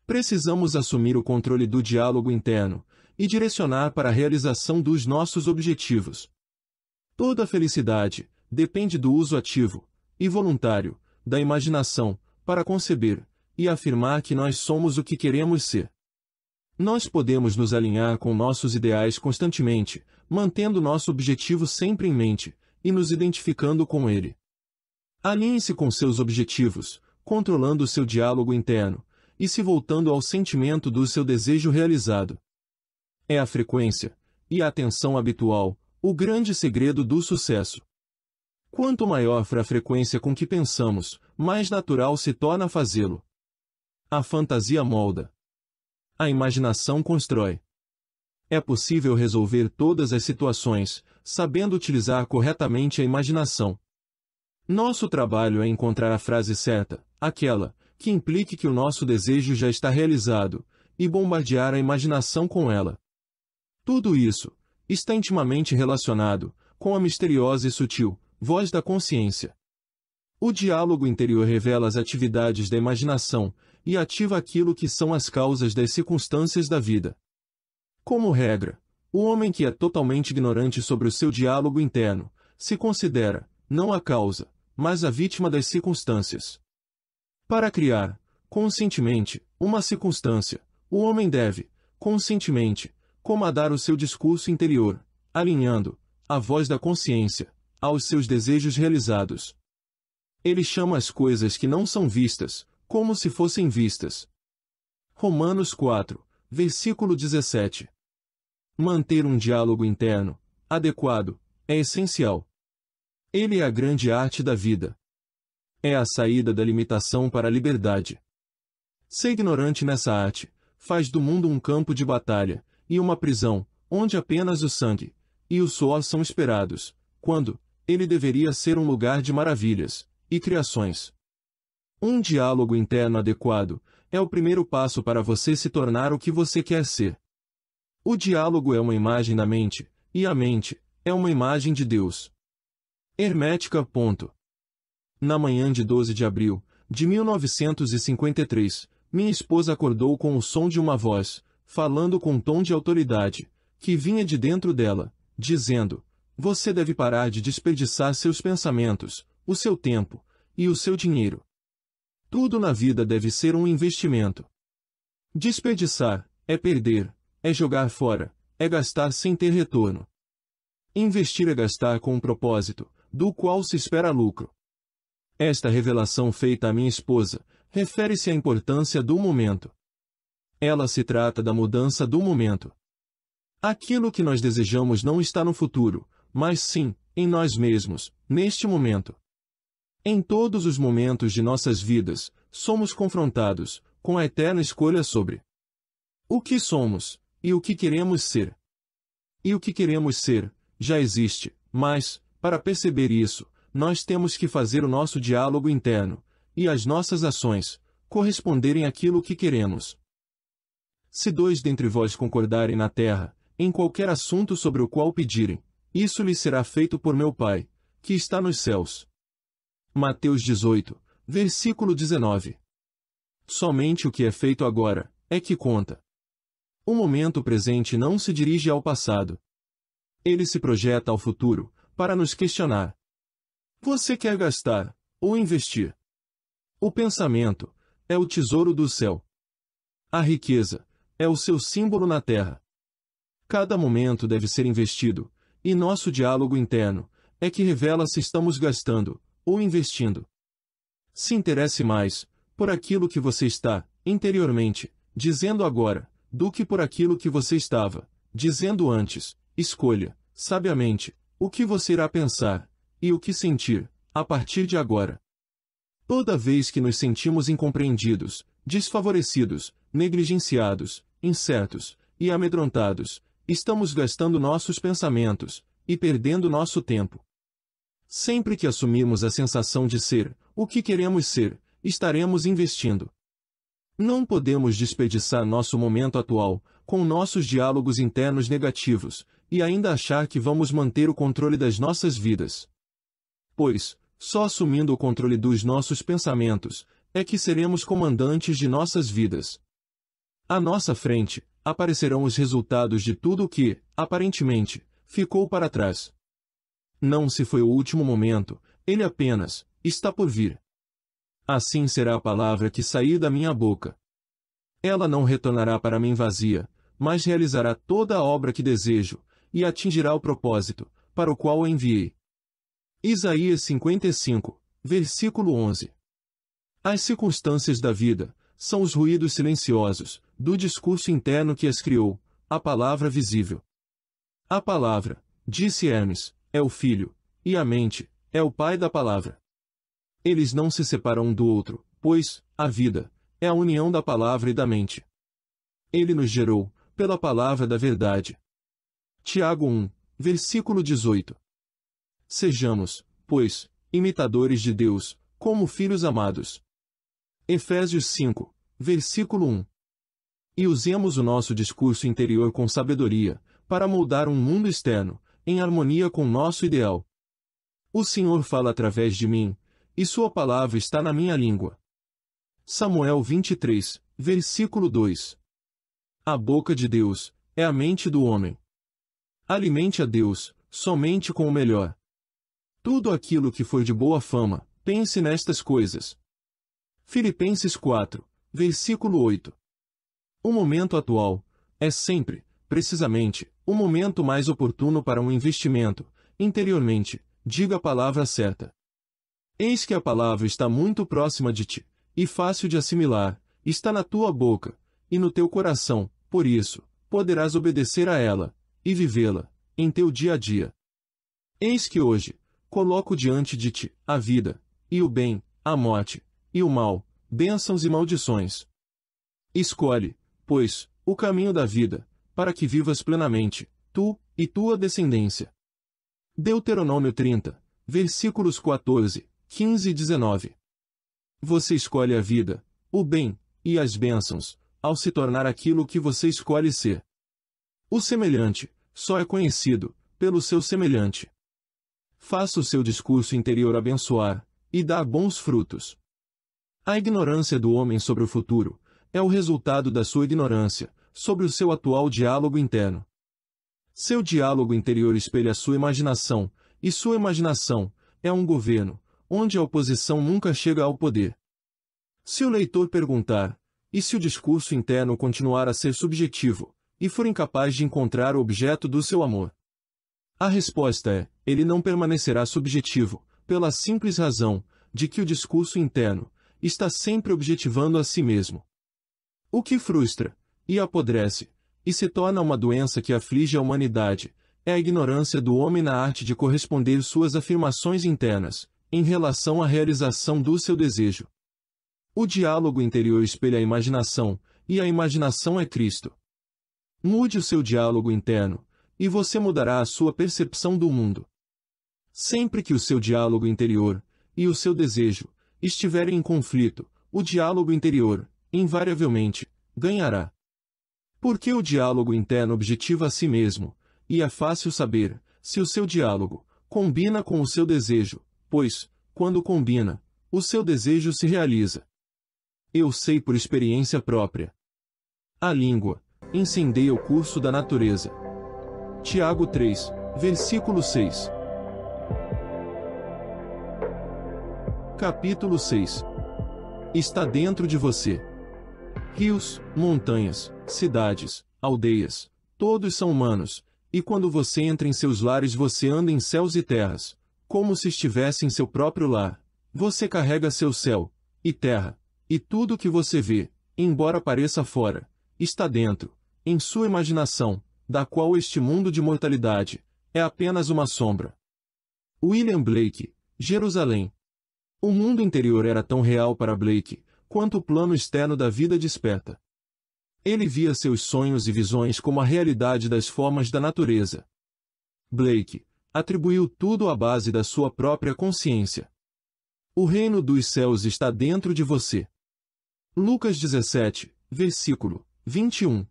Speaker 1: Precisamos assumir o controle do diálogo interno e direcionar para a realização dos nossos objetivos. Toda felicidade depende do uso ativo e voluntário da imaginação para conceber e afirmar que nós somos o que queremos ser. Nós podemos nos alinhar com nossos ideais constantemente, mantendo nosso objetivo sempre em mente, e nos identificando com ele. Alinhe-se com seus objetivos, controlando seu diálogo interno, e se voltando ao sentimento do seu desejo realizado. É a frequência e a atenção habitual o grande segredo do sucesso. Quanto maior for a frequência com que pensamos, mais natural se torna fazê-lo. A fantasia molda. A imaginação constrói. É possível resolver todas as situações, sabendo utilizar corretamente a imaginação. Nosso trabalho é encontrar a frase certa, aquela que implique que o nosso desejo já está realizado, e bombardear a imaginação com ela. Tudo isso está intimamente relacionado com a misteriosa e sutil voz da consciência. O diálogo interior revela as atividades da imaginação e ativa aquilo que são as causas das circunstâncias da vida. Como regra, o homem que é totalmente ignorante sobre o seu diálogo interno, se considera, não a causa, mas a vítima das circunstâncias. Para criar, conscientemente, uma circunstância, o homem deve, conscientemente, comandar o seu discurso interior, alinhando, a voz da consciência, aos seus desejos realizados. Ele chama as coisas que não são vistas, como se fossem vistas. Romanos 4, versículo 17. Manter um diálogo interno, adequado, é essencial. Ele é a grande arte da vida. É a saída da limitação para a liberdade. Ser ignorante nessa arte faz do mundo um campo de batalha e uma prisão, onde apenas o sangue e o suor são esperados, quando ele deveria ser um lugar de maravilhas e criações. Um diálogo interno adequado é o primeiro passo para você se tornar o que você quer ser. O diálogo é uma imagem da mente, e a mente é uma imagem de Deus. Hermética. Ponto. Na manhã de 12 de abril de 1953, minha esposa acordou com o som de uma voz, falando com um tom de autoridade, que vinha de dentro dela, dizendo: Você deve parar de desperdiçar seus pensamentos, o seu tempo e o seu dinheiro. Tudo na vida deve ser um investimento. Desperdiçar é perder, é jogar fora, é gastar sem ter retorno. Investir é gastar com um propósito, do qual se espera lucro. Esta revelação feita à minha esposa refere-se à importância do momento. Ela se trata da mudança do momento. Aquilo que nós desejamos não está no futuro, mas sim, em nós mesmos, neste momento. Em todos os momentos de nossas vidas, somos confrontados com a eterna escolha sobre o que somos. E o que queremos ser? E o que queremos ser, já existe, mas, para perceber isso, nós temos que fazer o nosso diálogo interno, e as nossas ações, corresponderem àquilo que queremos. Se dois dentre vós concordarem na terra, em qualquer assunto sobre o qual pedirem, isso lhe será feito por meu Pai, que está nos céus. Mateus 18, versículo 19. Somente o que é feito agora, é que conta. O momento presente não se dirige ao passado. Ele se projeta ao futuro, para nos questionar. Você quer gastar ou investir? O pensamento é o tesouro do céu. A riqueza é o seu símbolo na terra. Cada momento deve ser investido, e nosso diálogo interno é que revela se estamos gastando ou investindo. Se interesse mais por aquilo que você está, interiormente, dizendo agora, do que por aquilo que você estava, dizendo antes, escolha, sabiamente, o que você irá pensar, e o que sentir, a partir de agora. Toda vez que nos sentimos incompreendidos, desfavorecidos, negligenciados, incertos e amedrontados, estamos gastando nossos pensamentos e perdendo nosso tempo. Sempre que assumimos a sensação de ser o que queremos ser, estaremos investindo não podemos desperdiçar nosso momento atual, com nossos diálogos internos negativos, e ainda achar que vamos manter o controle das nossas vidas. Pois, só assumindo o controle dos nossos pensamentos, é que seremos comandantes de nossas vidas. À nossa frente, aparecerão os resultados de tudo o que, aparentemente, ficou para trás. Não se foi o último momento, ele apenas, está por vir assim será a palavra que sair da minha boca. Ela não retornará para mim vazia, mas realizará toda a obra que desejo, e atingirá o propósito, para o qual a enviei. Isaías 55, versículo 11. As circunstâncias da vida são os ruídos silenciosos do discurso interno que as criou, a palavra visível. A palavra, disse Hermes, é o filho, e a mente, é o pai da palavra. Eles não se separam um do outro, pois, a vida, é a união da palavra e da mente. Ele nos gerou, pela palavra da verdade. Tiago 1, versículo 18. Sejamos, pois, imitadores de Deus, como filhos amados. Efésios 5, versículo 1. E usemos o nosso discurso interior com sabedoria, para moldar um mundo externo, em harmonia com nosso ideal. O Senhor fala através de mim, e sua palavra está na minha língua. Samuel 23, versículo 2. A boca de Deus é a mente do homem. Alimente a Deus somente com o melhor. Tudo aquilo que for de boa fama, pense nestas coisas. Filipenses 4, versículo 8. O momento atual é sempre, precisamente, o momento mais oportuno para um investimento. Interiormente, diga a palavra certa. Eis que a palavra está muito próxima de ti, e fácil de assimilar, está na tua boca, e no teu coração, por isso, poderás obedecer a ela, e vivê-la, em teu dia a dia. Eis que hoje, coloco diante de ti, a vida, e o bem, a morte, e o mal, bênçãos e maldições. Escolhe, pois, o caminho da vida, para que vivas plenamente, tu e tua descendência. Deuteronômio 30, versículos 14, 15 e 19. Você escolhe a vida, o bem e as bênçãos, ao se tornar aquilo que você escolhe ser. O semelhante só é conhecido pelo seu semelhante. Faça o seu discurso interior abençoar e dar bons frutos. A ignorância do homem sobre o futuro é o resultado da sua ignorância sobre o seu atual diálogo interno. Seu diálogo interior espelha sua imaginação, e sua imaginação é um governo onde a oposição nunca chega ao poder. Se o leitor perguntar, e se o discurso interno continuar a ser subjetivo, e for incapaz de encontrar o objeto do seu amor? A resposta é, ele não permanecerá subjetivo, pela simples razão de que o discurso interno está sempre objetivando a si mesmo. O que frustra, e apodrece, e se torna uma doença que aflige a humanidade, é a ignorância do homem na arte de corresponder suas afirmações internas, em relação à realização do seu desejo. O diálogo interior espelha a imaginação, e a imaginação é Cristo. Mude o seu diálogo interno, e você mudará a sua percepção do mundo. Sempre que o seu diálogo interior e o seu desejo estiverem em conflito, o diálogo interior, invariavelmente, ganhará. Porque o diálogo interno objetiva a si mesmo, e é fácil saber se o seu diálogo combina com o seu desejo, pois, quando combina, o seu desejo se realiza. Eu sei por experiência própria. A língua incendeia o curso da natureza. Tiago 3, versículo 6. Capítulo 6 Está dentro de você. Rios, montanhas, cidades, aldeias, todos são humanos, e quando você entra em seus lares você anda em céus e terras como se estivesse em seu próprio lar. Você carrega seu céu, e terra, e tudo o que você vê, embora pareça fora, está dentro, em sua imaginação, da qual este mundo de mortalidade é apenas uma sombra. William Blake, Jerusalém. O mundo interior era tão real para Blake quanto o plano externo da vida desperta. Ele via seus sonhos e visões como a realidade das formas da natureza. Blake, atribuiu tudo à base da sua própria consciência. O reino dos céus está dentro de você. Lucas 17, versículo 21.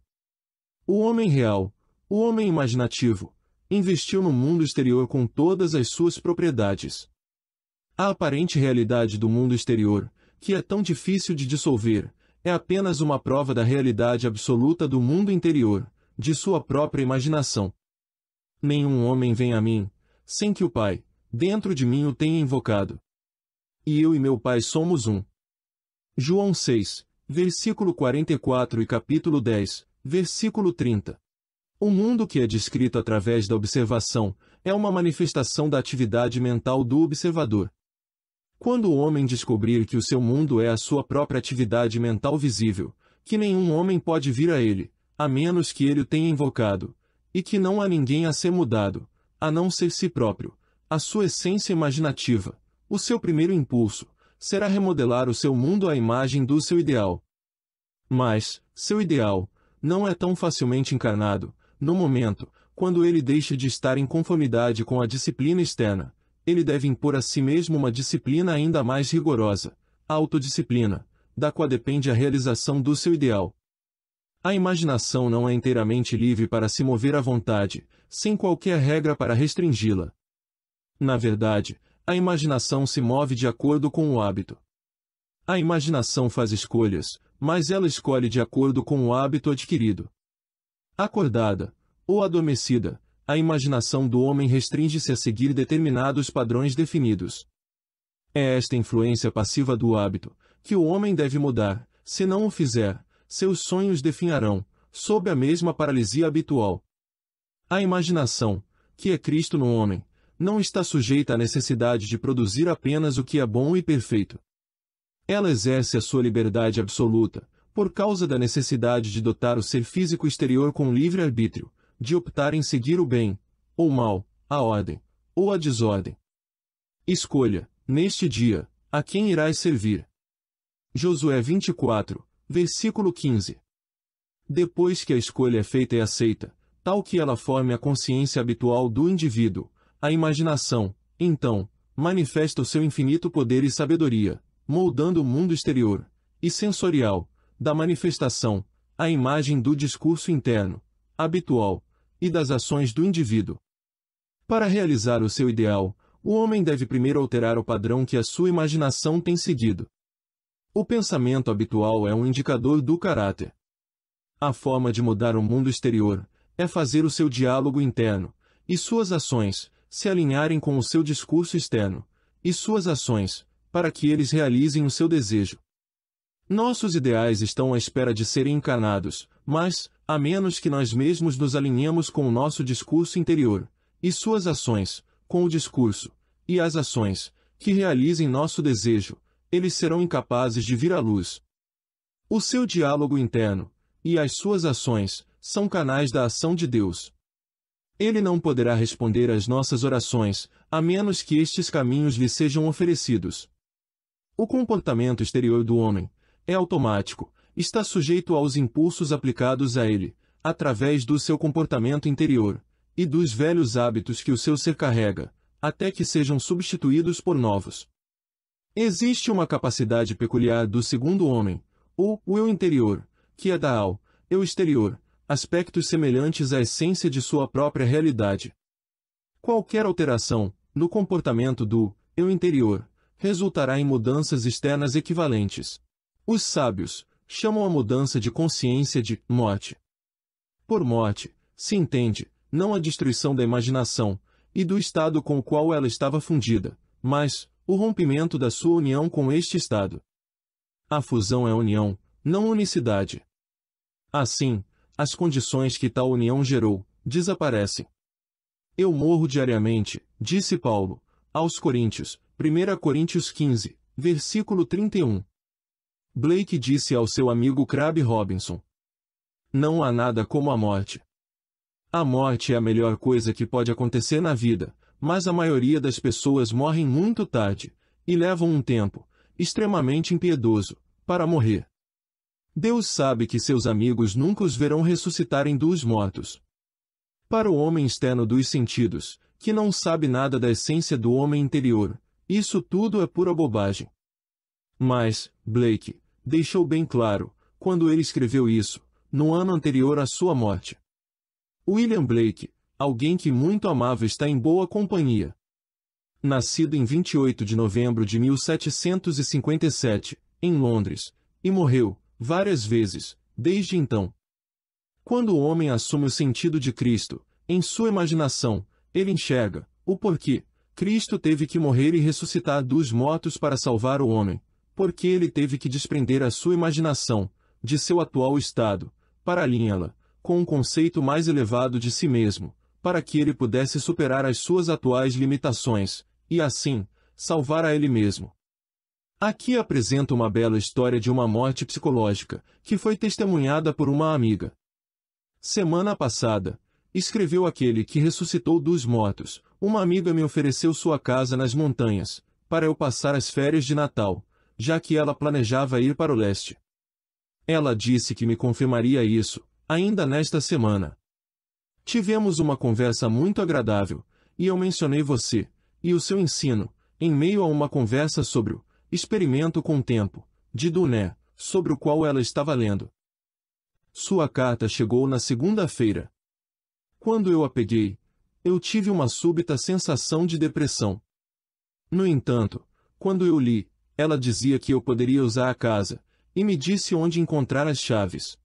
Speaker 1: O homem real, o homem imaginativo, investiu no mundo exterior com todas as suas propriedades. A aparente realidade do mundo exterior, que é tão difícil de dissolver, é apenas uma prova da realidade absoluta do mundo interior, de sua própria imaginação. Nenhum homem vem a mim, sem que o Pai, dentro de mim o tenha invocado. E eu e meu Pai somos um. João 6, versículo 44 e capítulo 10, versículo 30. O mundo que é descrito através da observação é uma manifestação da atividade mental do observador. Quando o homem descobrir que o seu mundo é a sua própria atividade mental visível, que nenhum homem pode vir a ele, a menos que ele o tenha invocado, e que não há ninguém a ser mudado, a não ser si próprio, a sua essência imaginativa, o seu primeiro impulso, será remodelar o seu mundo à imagem do seu ideal. Mas, seu ideal, não é tão facilmente encarnado, no momento, quando ele deixa de estar em conformidade com a disciplina externa, ele deve impor a si mesmo uma disciplina ainda mais rigorosa, a autodisciplina, da qual depende a realização do seu ideal. A imaginação não é inteiramente livre para se mover à vontade, sem qualquer regra para restringi-la. Na verdade, a imaginação se move de acordo com o hábito. A imaginação faz escolhas, mas ela escolhe de acordo com o hábito adquirido. Acordada ou adormecida, a imaginação do homem restringe-se a seguir determinados padrões definidos. É esta influência passiva do hábito que o homem deve mudar, se não o fizer, seus sonhos definharão, sob a mesma paralisia habitual. A imaginação, que é Cristo no homem, não está sujeita à necessidade de produzir apenas o que é bom e perfeito. Ela exerce a sua liberdade absoluta, por causa da necessidade de dotar o ser físico exterior com livre arbítrio, de optar em seguir o bem, ou mal, a ordem, ou a desordem. Escolha, neste dia, a quem irás servir. Josué 24, Versículo 15. Depois que a escolha é feita e aceita, tal que ela forme a consciência habitual do indivíduo, a imaginação, então, manifesta o seu infinito poder e sabedoria, moldando o mundo exterior e sensorial da manifestação, a imagem do discurso interno, habitual, e das ações do indivíduo. Para realizar o seu ideal, o homem deve primeiro alterar o padrão que a sua imaginação tem seguido. O pensamento habitual é um indicador do caráter. A forma de mudar o mundo exterior é fazer o seu diálogo interno e suas ações se alinharem com o seu discurso externo e suas ações para que eles realizem o seu desejo. Nossos ideais estão à espera de serem encarnados, mas, a menos que nós mesmos nos alinhemos com o nosso discurso interior e suas ações, com o discurso e as ações que realizem nosso desejo, eles serão incapazes de vir à luz. O seu diálogo interno e as suas ações são canais da ação de Deus. Ele não poderá responder às nossas orações, a menos que estes caminhos lhe sejam oferecidos. O comportamento exterior do homem é automático, está sujeito aos impulsos aplicados a ele, através do seu comportamento interior e dos velhos hábitos que o seu ser carrega, até que sejam substituídos por novos. Existe uma capacidade peculiar do segundo homem, ou o eu interior, que é da ao eu exterior, aspectos semelhantes à essência de sua própria realidade. Qualquer alteração, no comportamento do eu interior, resultará em mudanças externas equivalentes. Os sábios chamam a mudança de consciência de morte. Por morte, se entende, não a destruição da imaginação e do estado com o qual ela estava fundida, mas o rompimento da sua união com este Estado. A fusão é união, não unicidade. Assim, as condições que tal união gerou, desaparecem. Eu morro diariamente, disse Paulo, aos Coríntios, 1 Coríntios 15, versículo 31. Blake disse ao seu amigo Crabbe Robinson. Não há nada como a morte. A morte é a melhor coisa que pode acontecer na vida, mas a maioria das pessoas morrem muito tarde, e levam um tempo, extremamente impiedoso, para morrer. Deus sabe que seus amigos nunca os verão ressuscitarem dos mortos. Para o homem externo dos sentidos, que não sabe nada da essência do homem interior, isso tudo é pura bobagem. Mas, Blake, deixou bem claro, quando ele escreveu isso, no ano anterior à sua morte. William Blake, Alguém que muito amava está em boa companhia. Nascido em 28 de novembro de 1757, em Londres, e morreu, várias vezes, desde então. Quando o homem assume o sentido de Cristo, em sua imaginação, ele enxerga o porquê Cristo teve que morrer e ressuscitar dos mortos para salvar o homem, porque ele teve que desprender a sua imaginação de seu atual estado para alinhá-la com um conceito mais elevado de si mesmo, para que ele pudesse superar as suas atuais limitações, e assim, salvar a ele mesmo. Aqui apresenta uma bela história de uma morte psicológica, que foi testemunhada por uma amiga. Semana passada, escreveu aquele que ressuscitou dos mortos, uma amiga me ofereceu sua casa nas montanhas, para eu passar as férias de Natal, já que ela planejava ir para o leste. Ela disse que me confirmaria isso, ainda nesta semana. Tivemos uma conversa muito agradável, e eu mencionei você, e o seu ensino, em meio a uma conversa sobre o Experimento com o Tempo, de Duné, sobre o qual ela estava lendo. Sua carta chegou na segunda-feira. Quando eu a peguei, eu tive uma súbita sensação de depressão. No entanto, quando eu li, ela dizia que eu poderia usar a casa, e me disse onde encontrar as chaves.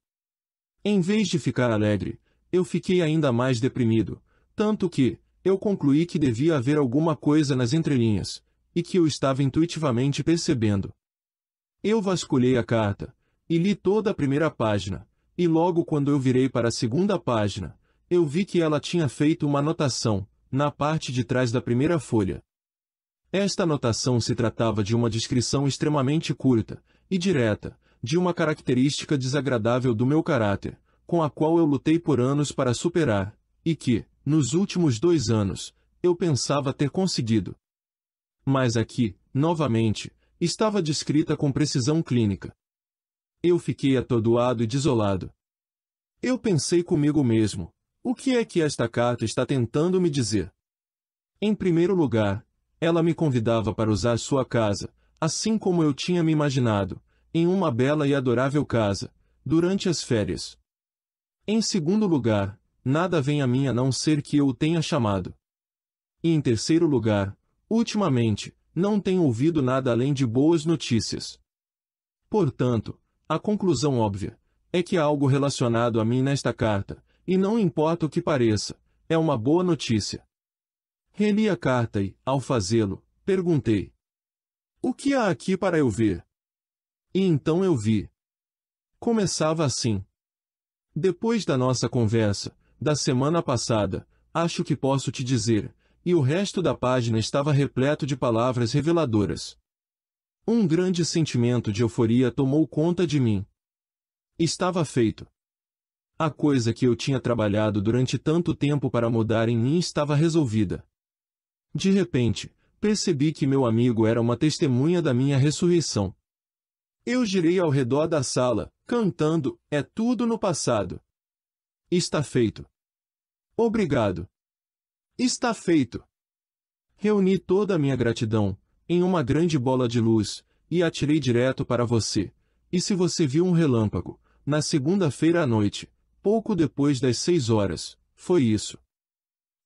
Speaker 1: Em vez de ficar alegre, eu fiquei ainda mais deprimido, tanto que, eu concluí que devia haver alguma coisa nas entrelinhas, e que eu estava intuitivamente percebendo. Eu vasculhei a carta, e li toda a primeira página, e logo quando eu virei para a segunda página, eu vi que ela tinha feito uma anotação, na parte de trás da primeira folha. Esta anotação se tratava de uma descrição extremamente curta, e direta, de uma característica desagradável do meu caráter, com a qual eu lutei por anos para superar, e que, nos últimos dois anos, eu pensava ter conseguido. Mas aqui, novamente, estava descrita com precisão clínica. Eu fiquei atordoado e desolado. Eu pensei comigo mesmo, o que é que esta carta está tentando me dizer? Em primeiro lugar, ela me convidava para usar sua casa, assim como eu tinha me imaginado, em uma bela e adorável casa, durante as férias. Em segundo lugar, nada vem a mim a não ser que eu o tenha chamado. E em terceiro lugar, ultimamente, não tenho ouvido nada além de boas notícias. Portanto, a conclusão óbvia é que há algo relacionado a mim nesta carta, e não importa o que pareça, é uma boa notícia. Reli a carta e, ao fazê-lo, perguntei: O que há aqui para eu ver? E então eu vi. Começava assim: depois da nossa conversa, da semana passada, acho que posso te dizer, e o resto da página estava repleto de palavras reveladoras. Um grande sentimento de euforia tomou conta de mim. Estava feito. A coisa que eu tinha trabalhado durante tanto tempo para mudar em mim estava resolvida. De repente, percebi que meu amigo era uma testemunha da minha ressurreição. Eu girei ao redor da sala, cantando É tudo no passado. Está feito. Obrigado. Está feito. Reuni toda a minha gratidão em uma grande bola de luz e atirei direto para você. E se você viu um relâmpago, na segunda-feira à noite, pouco depois das seis horas, foi isso.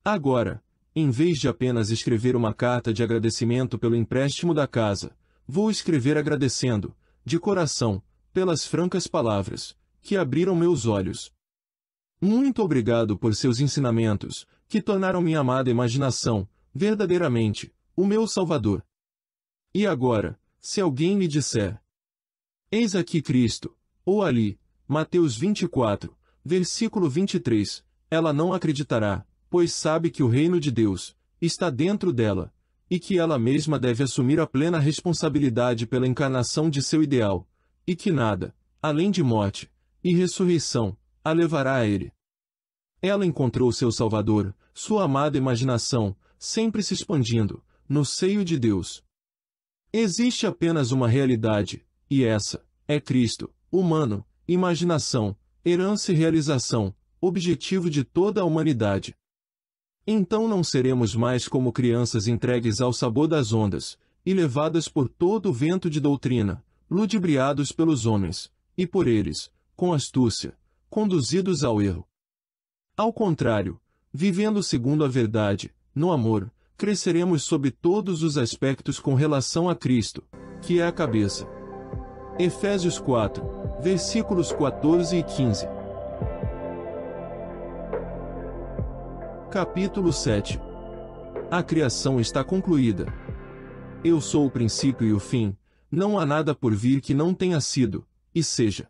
Speaker 1: Agora, em vez de apenas escrever uma carta de agradecimento pelo empréstimo da casa, vou escrever agradecendo, de coração, pelas francas palavras, que abriram meus olhos. Muito obrigado por seus ensinamentos, que tornaram minha amada imaginação, verdadeiramente, o meu Salvador. E agora, se alguém me disser: Eis aqui Cristo, ou ali, Mateus 24, versículo 23, ela não acreditará, pois sabe que o reino de Deus está dentro dela, e que ela mesma deve assumir a plena responsabilidade pela encarnação de seu ideal, e que nada, além de morte e ressurreição, a levará a ele. Ela encontrou seu Salvador, sua amada imaginação, sempre se expandindo, no seio de Deus. Existe apenas uma realidade, e essa é Cristo, humano, imaginação, herança e realização, objetivo de toda a humanidade. Então não seremos mais como crianças entregues ao sabor das ondas, e levadas por todo o vento de doutrina, ludibriados pelos homens, e por eles, com astúcia, conduzidos ao erro. Ao contrário, vivendo segundo a verdade, no amor, cresceremos sob todos os aspectos com relação a Cristo, que é a cabeça. Efésios 4, versículos 14 e 15. Capítulo 7 A criação está concluída. Eu sou o princípio e o fim, não há nada por vir que não tenha sido, e seja.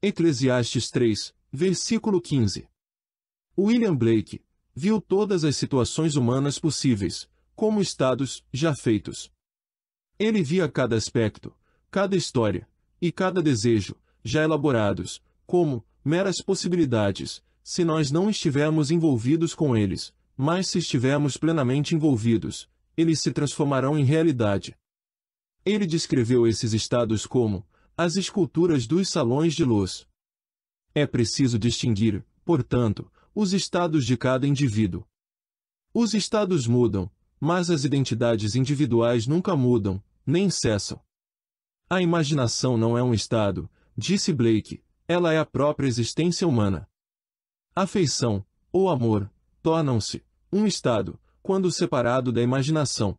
Speaker 1: Eclesiastes 3, versículo 15. William Blake viu todas as situações humanas possíveis, como estados já feitos. Ele via cada aspecto, cada história e cada desejo já elaborados, como meras possibilidades, se nós não estivermos envolvidos com eles, mas se estivermos plenamente envolvidos, eles se transformarão em realidade. Ele descreveu esses estados como as esculturas dos salões de luz. É preciso distinguir, portanto, os estados de cada indivíduo. Os estados mudam, mas as identidades individuais nunca mudam, nem cessam. A imaginação não é um estado, disse Blake, ela é a própria existência humana. Afeição, ou amor, tornam-se um estado, quando separado da imaginação.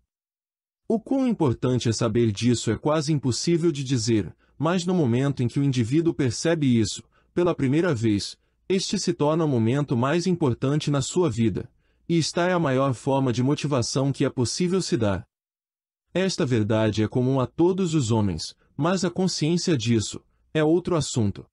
Speaker 1: O quão importante é saber disso é quase impossível de dizer, mas no momento em que o indivíduo percebe isso, pela primeira vez, este se torna o momento mais importante na sua vida, e esta é a maior forma de motivação que é possível se dar. Esta verdade é comum a todos os homens, mas a consciência disso é outro assunto.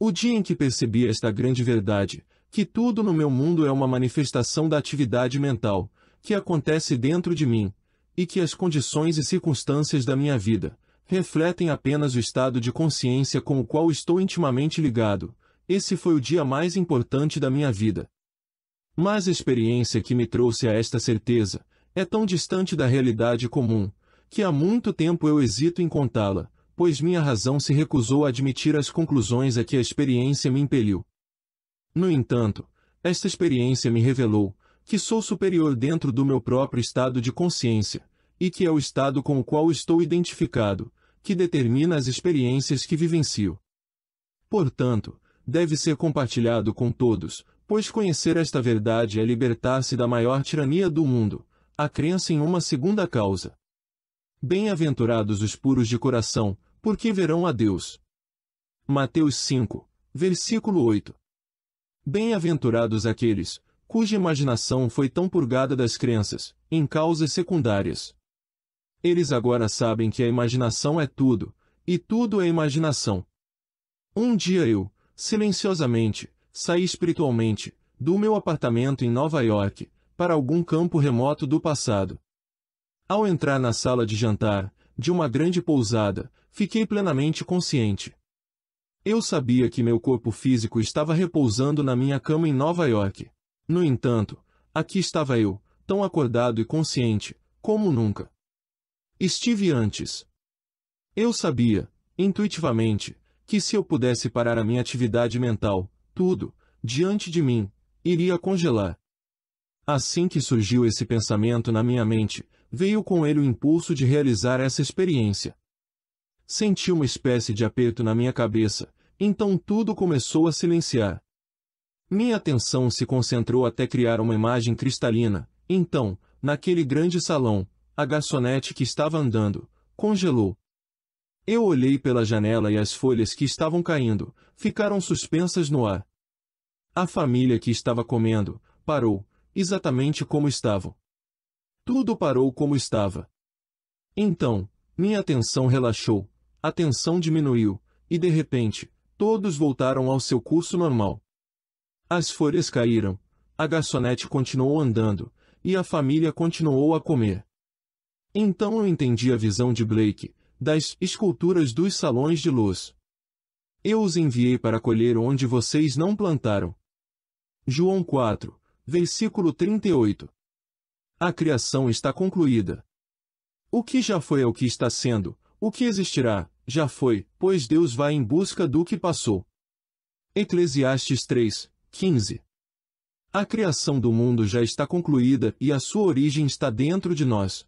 Speaker 1: O dia em que percebi esta grande verdade, que tudo no meu mundo é uma manifestação da atividade mental, que acontece dentro de mim, e que as condições e circunstâncias da minha vida refletem apenas o estado de consciência com o qual estou intimamente ligado. Esse foi o dia mais importante da minha vida. Mas a experiência que me trouxe a esta certeza é tão distante da realidade comum que há muito tempo eu hesito em contá-la, pois minha razão se recusou a admitir as conclusões a que a experiência me impeliu. No entanto, esta experiência me revelou que sou superior dentro do meu próprio estado de consciência, e que é o estado com o qual estou identificado, que determina as experiências que vivencio. Portanto, deve ser compartilhado com todos, pois conhecer esta verdade é libertar-se da maior tirania do mundo, a crença em uma segunda causa. Bem-aventurados os puros de coração, porque verão a Deus. Mateus 5, versículo 8. Bem-aventurados aqueles, cuja imaginação foi tão purgada das crenças, em causas secundárias. Eles agora sabem que a imaginação é tudo, e tudo é imaginação. Um dia eu, silenciosamente, saí espiritualmente, do meu apartamento em Nova York, para algum campo remoto do passado. Ao entrar na sala de jantar, de uma grande pousada, fiquei plenamente consciente. Eu sabia que meu corpo físico estava repousando na minha cama em Nova York. No entanto, aqui estava eu, tão acordado e consciente, como nunca. Estive antes. Eu sabia, intuitivamente, que se eu pudesse parar a minha atividade mental, tudo, diante de mim, iria congelar. Assim que surgiu esse pensamento na minha mente, veio com ele o impulso de realizar essa experiência. Senti uma espécie de aperto na minha cabeça, então tudo começou a silenciar. Minha atenção se concentrou até criar uma imagem cristalina. Então, naquele grande salão, a garçonete que estava andando, congelou. Eu olhei pela janela e as folhas que estavam caindo, ficaram suspensas no ar. A família que estava comendo, parou, exatamente como estavam. Tudo parou como estava. Então, minha atenção relaxou, a tensão diminuiu, e de repente, todos voltaram ao seu curso normal. As folhas caíram. A garçonete continuou andando, e a família continuou a comer. Então eu entendi a visão de Blake, das esculturas dos salões de luz. Eu os enviei para colher onde vocês não plantaram. João 4, versículo 38. A criação está concluída. O que já foi é o que está sendo, o que existirá, já foi, pois Deus vai em busca do que passou. Eclesiastes 3, 15. A criação do mundo já está concluída e a sua origem está dentro de nós.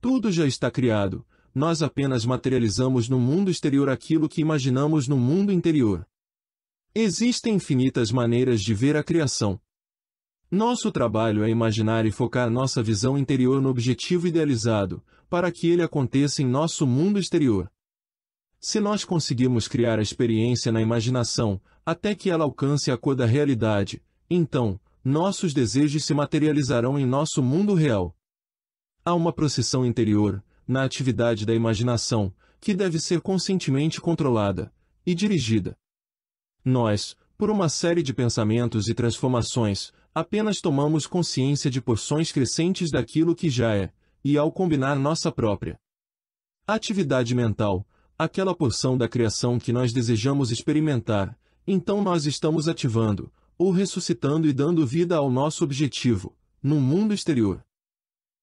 Speaker 1: Tudo já está criado, nós apenas materializamos no mundo exterior aquilo que imaginamos no mundo interior. Existem infinitas maneiras de ver a criação. Nosso trabalho é imaginar e focar nossa visão interior no objetivo idealizado, para que ele aconteça em nosso mundo exterior. Se nós conseguirmos criar a experiência na imaginação, até que ela alcance a cor da realidade, então, nossos desejos se materializarão em nosso mundo real. Há uma procissão interior, na atividade da imaginação, que deve ser conscientemente controlada e dirigida. Nós, por uma série de pensamentos e transformações, apenas tomamos consciência de porções crescentes daquilo que já é, e ao combinar nossa própria atividade mental, aquela porção da criação que nós desejamos experimentar, então nós estamos ativando, ou ressuscitando e dando vida ao nosso objetivo, no mundo exterior.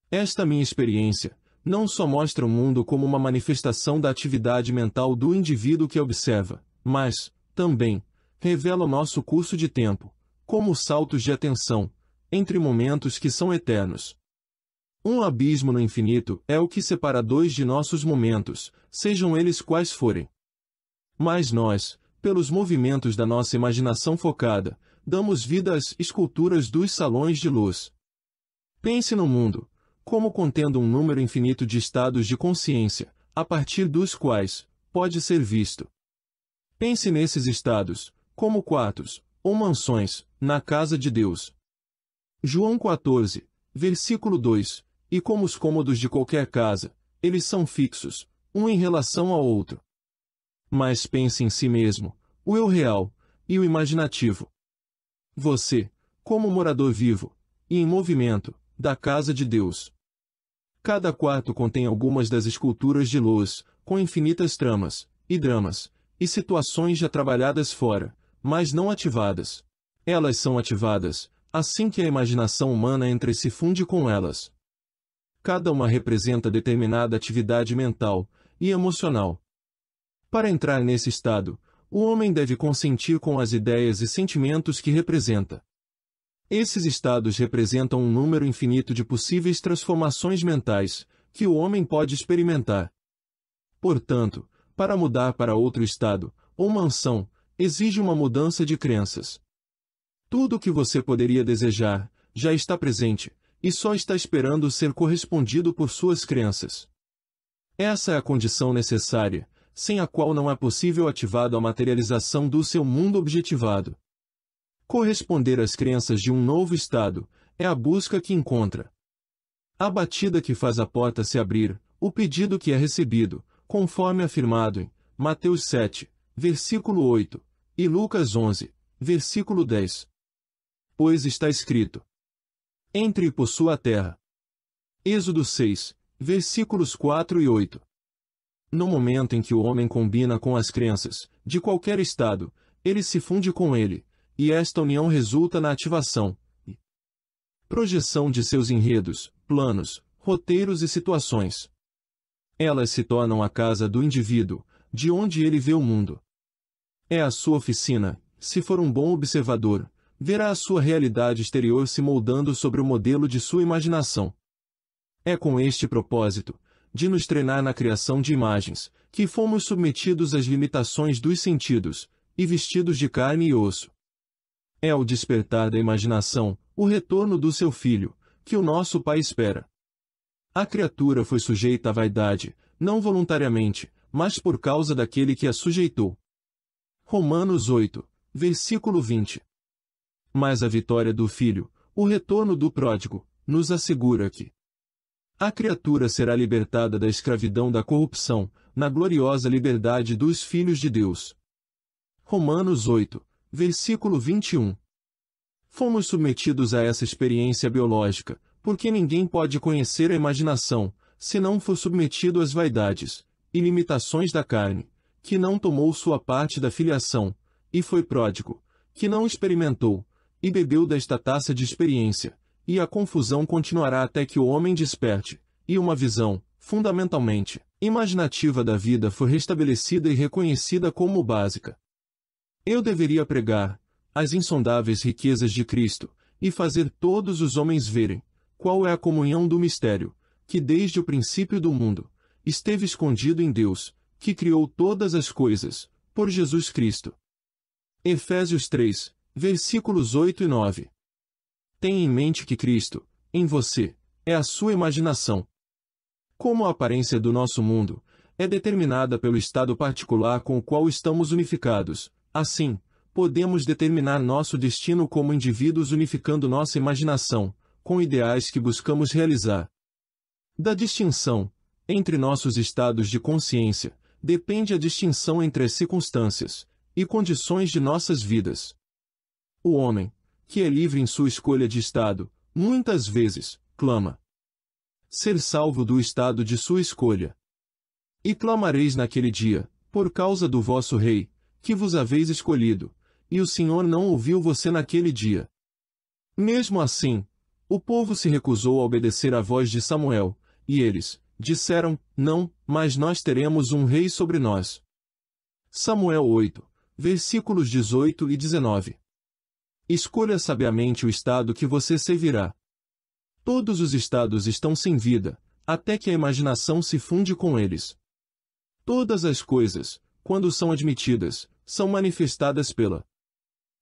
Speaker 1: Esta minha experiência, não só mostra o mundo como uma manifestação da atividade mental do indivíduo que observa, mas, também, revela o nosso curso de tempo, como saltos de atenção, entre momentos que são eternos. Um abismo no infinito é o que separa dois de nossos momentos, sejam eles quais forem. Mas nós, pelos movimentos da nossa imaginação focada, damos vida às esculturas dos salões de luz. Pense no mundo, como contendo um número infinito de estados de consciência, a partir dos quais pode ser visto. Pense nesses estados, como quartos, ou mansões, na casa de Deus. João 14, versículo 2, e como os cômodos de qualquer casa, eles são fixos, um em relação ao outro mas pense em si mesmo, o eu real e o imaginativo. Você, como morador vivo e em movimento da casa de Deus. Cada quarto contém algumas das esculturas de luz, com infinitas tramas e dramas e situações já trabalhadas fora, mas não ativadas. Elas são ativadas assim que a imaginação humana entre se funde com elas. Cada uma representa determinada atividade mental e emocional, para entrar nesse estado, o homem deve consentir com as ideias e sentimentos que representa. Esses estados representam um número infinito de possíveis transformações mentais que o homem pode experimentar. Portanto, para mudar para outro estado, ou mansão, exige uma mudança de crenças. Tudo o que você poderia desejar já está presente e só está esperando ser correspondido por suas crenças. Essa é a condição necessária sem a qual não é possível ativado a materialização do seu mundo objetivado. Corresponder às crenças de um novo estado é a busca que encontra. A batida que faz a porta se abrir, o pedido que é recebido, conforme afirmado em Mateus 7, versículo 8, e Lucas 11, versículo 10. Pois está escrito: Entre e possua a terra. Êxodo 6, versículos 4 e 8. No momento em que o homem combina com as crenças, de qualquer estado, ele se funde com ele, e esta união resulta na ativação e projeção de seus enredos, planos, roteiros e situações. Elas se tornam a casa do indivíduo, de onde ele vê o mundo. É a sua oficina, se for um bom observador, verá a sua realidade exterior se moldando sobre o modelo de sua imaginação. É com este propósito, de nos treinar na criação de imagens, que fomos submetidos às limitações dos sentidos, e vestidos de carne e osso. É o despertar da imaginação, o retorno do seu filho, que o nosso Pai espera. A criatura foi sujeita à vaidade, não voluntariamente, mas por causa daquele que a sujeitou. Romanos 8, versículo 20. Mas a vitória do filho, o retorno do pródigo, nos assegura que, a criatura será libertada da escravidão da corrupção, na gloriosa liberdade dos filhos de Deus. Romanos 8, versículo 21. Fomos submetidos a essa experiência biológica, porque ninguém pode conhecer a imaginação, se não for submetido às vaidades e limitações da carne, que não tomou sua parte da filiação, e foi pródigo, que não experimentou, e bebeu desta taça de experiência, e a confusão continuará até que o homem desperte, e uma visão, fundamentalmente, imaginativa da vida foi restabelecida e reconhecida como básica. Eu deveria pregar as insondáveis riquezas de Cristo e fazer todos os homens verem qual é a comunhão do mistério que desde o princípio do mundo esteve escondido em Deus, que criou todas as coisas, por Jesus Cristo. Efésios 3, versículos 8 e 9 tenha em mente que Cristo, em você, é a sua imaginação. Como a aparência do nosso mundo é determinada pelo estado particular com o qual estamos unificados, assim, podemos determinar nosso destino como indivíduos unificando nossa imaginação, com ideais que buscamos realizar. Da distinção entre nossos estados de consciência, depende a distinção entre as circunstâncias e condições de nossas vidas. O homem, que é livre em sua escolha de estado, muitas vezes, clama. Ser salvo do estado de sua escolha. E clamareis naquele dia, por causa do vosso rei, que vos haveis escolhido, e o Senhor não ouviu você naquele dia. Mesmo assim, o povo se recusou a obedecer à voz de Samuel, e eles, disseram, não, mas nós teremos um rei sobre nós. Samuel 8, versículos 18 e 19. Escolha sabiamente o estado que você servirá. Todos os estados estão sem vida, até que a imaginação se funde com eles. Todas as coisas, quando são admitidas, são manifestadas pela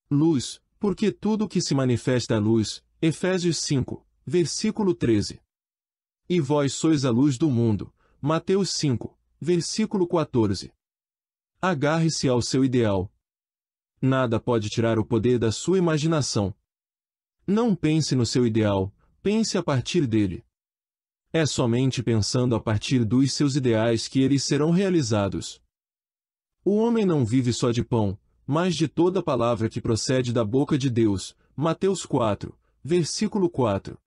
Speaker 1: luz, porque tudo que se manifesta é luz. Efésios 5, versículo 13. E vós sois a luz do mundo. Mateus 5, versículo 14. Agarre-se ao seu ideal, Nada pode tirar o poder da sua imaginação. Não pense no seu ideal, pense a partir dele. É somente pensando a partir dos seus ideais que eles serão realizados. O homem não vive só de pão, mas de toda palavra que procede da boca de Deus. Mateus 4, versículo 4.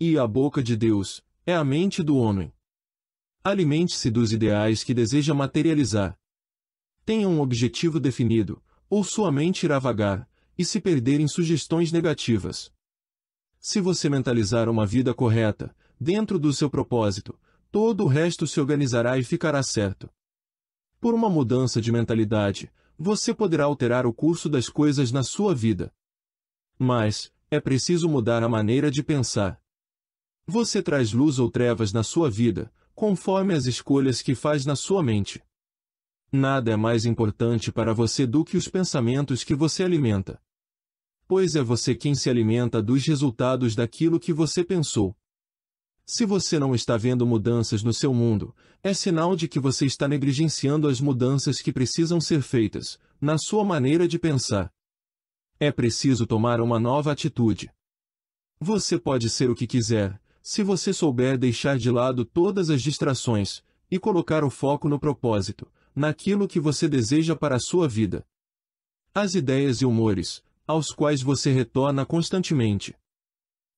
Speaker 1: E a boca de Deus é a mente do homem. Alimente-se dos ideais que deseja materializar. Tenha um objetivo definido, ou sua mente irá vagar, e se perder em sugestões negativas. Se você mentalizar uma vida correta, dentro do seu propósito, todo o resto se organizará e ficará certo. Por uma mudança de mentalidade, você poderá alterar o curso das coisas na sua vida. Mas, é preciso mudar a maneira de pensar. Você traz luz ou trevas na sua vida, conforme as escolhas que faz na sua mente. Nada é mais importante para você do que os pensamentos que você alimenta. Pois é você quem se alimenta dos resultados daquilo que você pensou. Se você não está vendo mudanças no seu mundo, é sinal de que você está negligenciando as mudanças que precisam ser feitas, na sua maneira de pensar. É preciso tomar uma nova atitude. Você pode ser o que quiser, se você souber deixar de lado todas as distrações e colocar o foco no propósito, naquilo que você deseja para a sua vida. As ideias e humores, aos quais você retorna constantemente,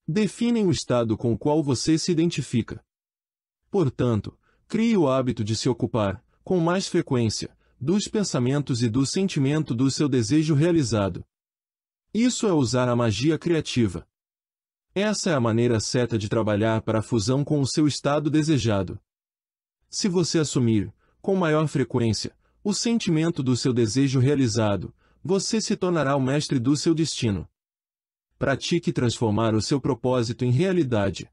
Speaker 1: definem o estado com o qual você se identifica. Portanto, crie o hábito de se ocupar, com mais frequência, dos pensamentos e do sentimento do seu desejo realizado. Isso é usar a magia criativa. Essa é a maneira certa de trabalhar para a fusão com o seu estado desejado. Se você assumir, com maior frequência, o sentimento do seu desejo realizado, você se tornará o mestre do seu destino. Pratique transformar o seu propósito em realidade,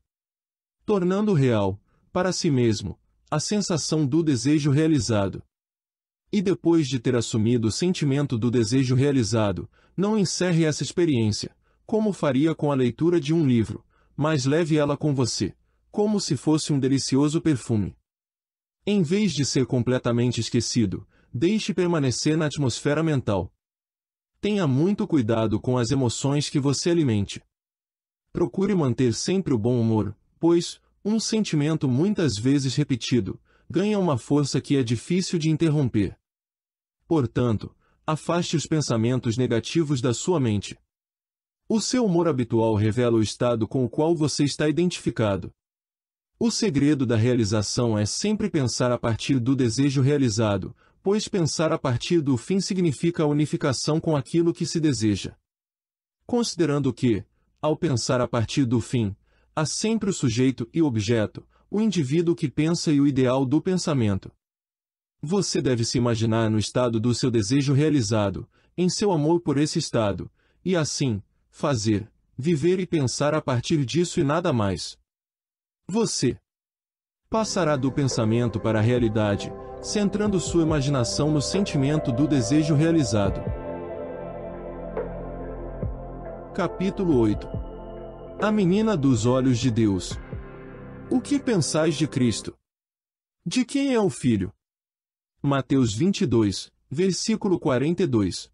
Speaker 1: tornando real, para si mesmo, a sensação do desejo realizado. E depois de ter assumido o sentimento do desejo realizado, não encerre essa experiência, como faria com a leitura de um livro, mas leve ela com você, como se fosse um delicioso perfume. Em vez de ser completamente esquecido, deixe permanecer na atmosfera mental. Tenha muito cuidado com as emoções que você alimente. Procure manter sempre o bom humor, pois, um sentimento muitas vezes repetido, ganha uma força que é difícil de interromper. Portanto, afaste os pensamentos negativos da sua mente. O seu humor habitual revela o estado com o qual você está identificado. O segredo da realização é sempre pensar a partir do desejo realizado, pois pensar a partir do fim significa a unificação com aquilo que se deseja. Considerando que, ao pensar a partir do fim, há sempre o sujeito e o objeto, o indivíduo que pensa e o ideal do pensamento. Você deve se imaginar no estado do seu desejo realizado, em seu amor por esse estado, e assim, fazer, viver e pensar a partir disso e nada mais. Você passará do pensamento para a realidade, centrando sua imaginação no sentimento do desejo realizado. Capítulo 8 A Menina dos Olhos de Deus O que pensais de Cristo? De quem é o Filho? Mateus 22, versículo 42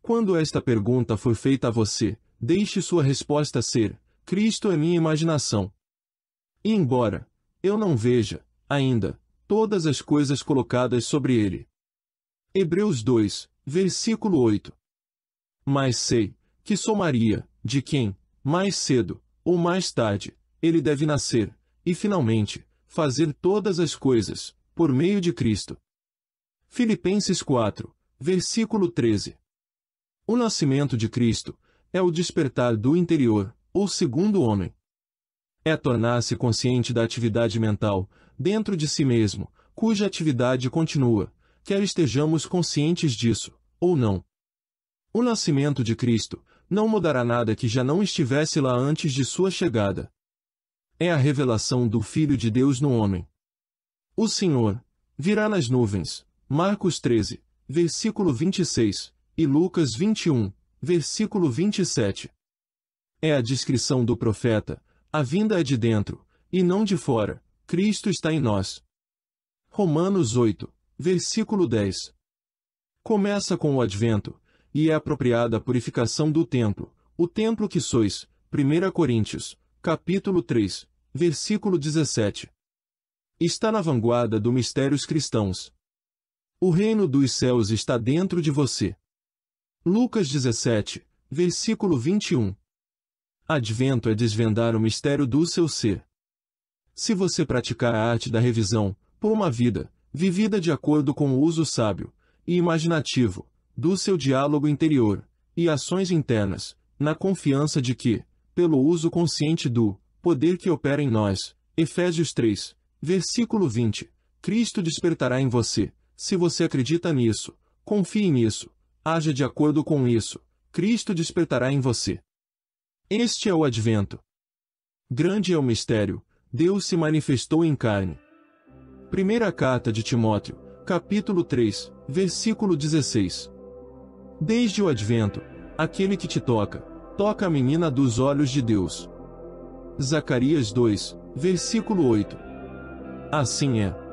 Speaker 1: Quando esta pergunta for feita a você, deixe sua resposta ser, Cristo é minha imaginação. E embora eu não veja, ainda, todas as coisas colocadas sobre ele. Hebreus 2, versículo 8. Mas sei que somaria, de quem, mais cedo ou mais tarde, ele deve nascer, e finalmente, fazer todas as coisas, por meio de Cristo. Filipenses 4, versículo 13. O nascimento de Cristo é o despertar do interior, ou segundo homem. É tornar-se consciente da atividade mental, dentro de si mesmo, cuja atividade continua, quer estejamos conscientes disso, ou não. O nascimento de Cristo não mudará nada que já não estivesse lá antes de sua chegada. É a revelação do Filho de Deus no homem. O Senhor virá nas nuvens. Marcos 13, versículo 26, e Lucas 21, versículo 27. É a descrição do profeta, a vinda é de dentro, e não de fora. Cristo está em nós. Romanos 8, versículo 10. Começa com o advento, e é apropriada a purificação do templo, o templo que sois, 1 Coríntios, capítulo 3, versículo 17. Está na vanguarda do mistérios cristãos. O reino dos céus está dentro de você. Lucas 17, versículo 21. Advento é desvendar o mistério do seu ser. Se você praticar a arte da revisão, por uma vida, vivida de acordo com o uso sábio e imaginativo do seu diálogo interior e ações internas, na confiança de que, pelo uso consciente do poder que opera em nós, Efésios 3, versículo 20, Cristo despertará em você, se você acredita nisso, confie nisso, haja de acordo com isso, Cristo despertará em você. Este é o advento. Grande é o mistério, Deus se manifestou em carne. Primeira carta de Timóteo, capítulo 3, versículo 16. Desde o advento, aquele que te toca, toca a menina dos olhos de Deus. Zacarias 2, versículo 8. Assim é.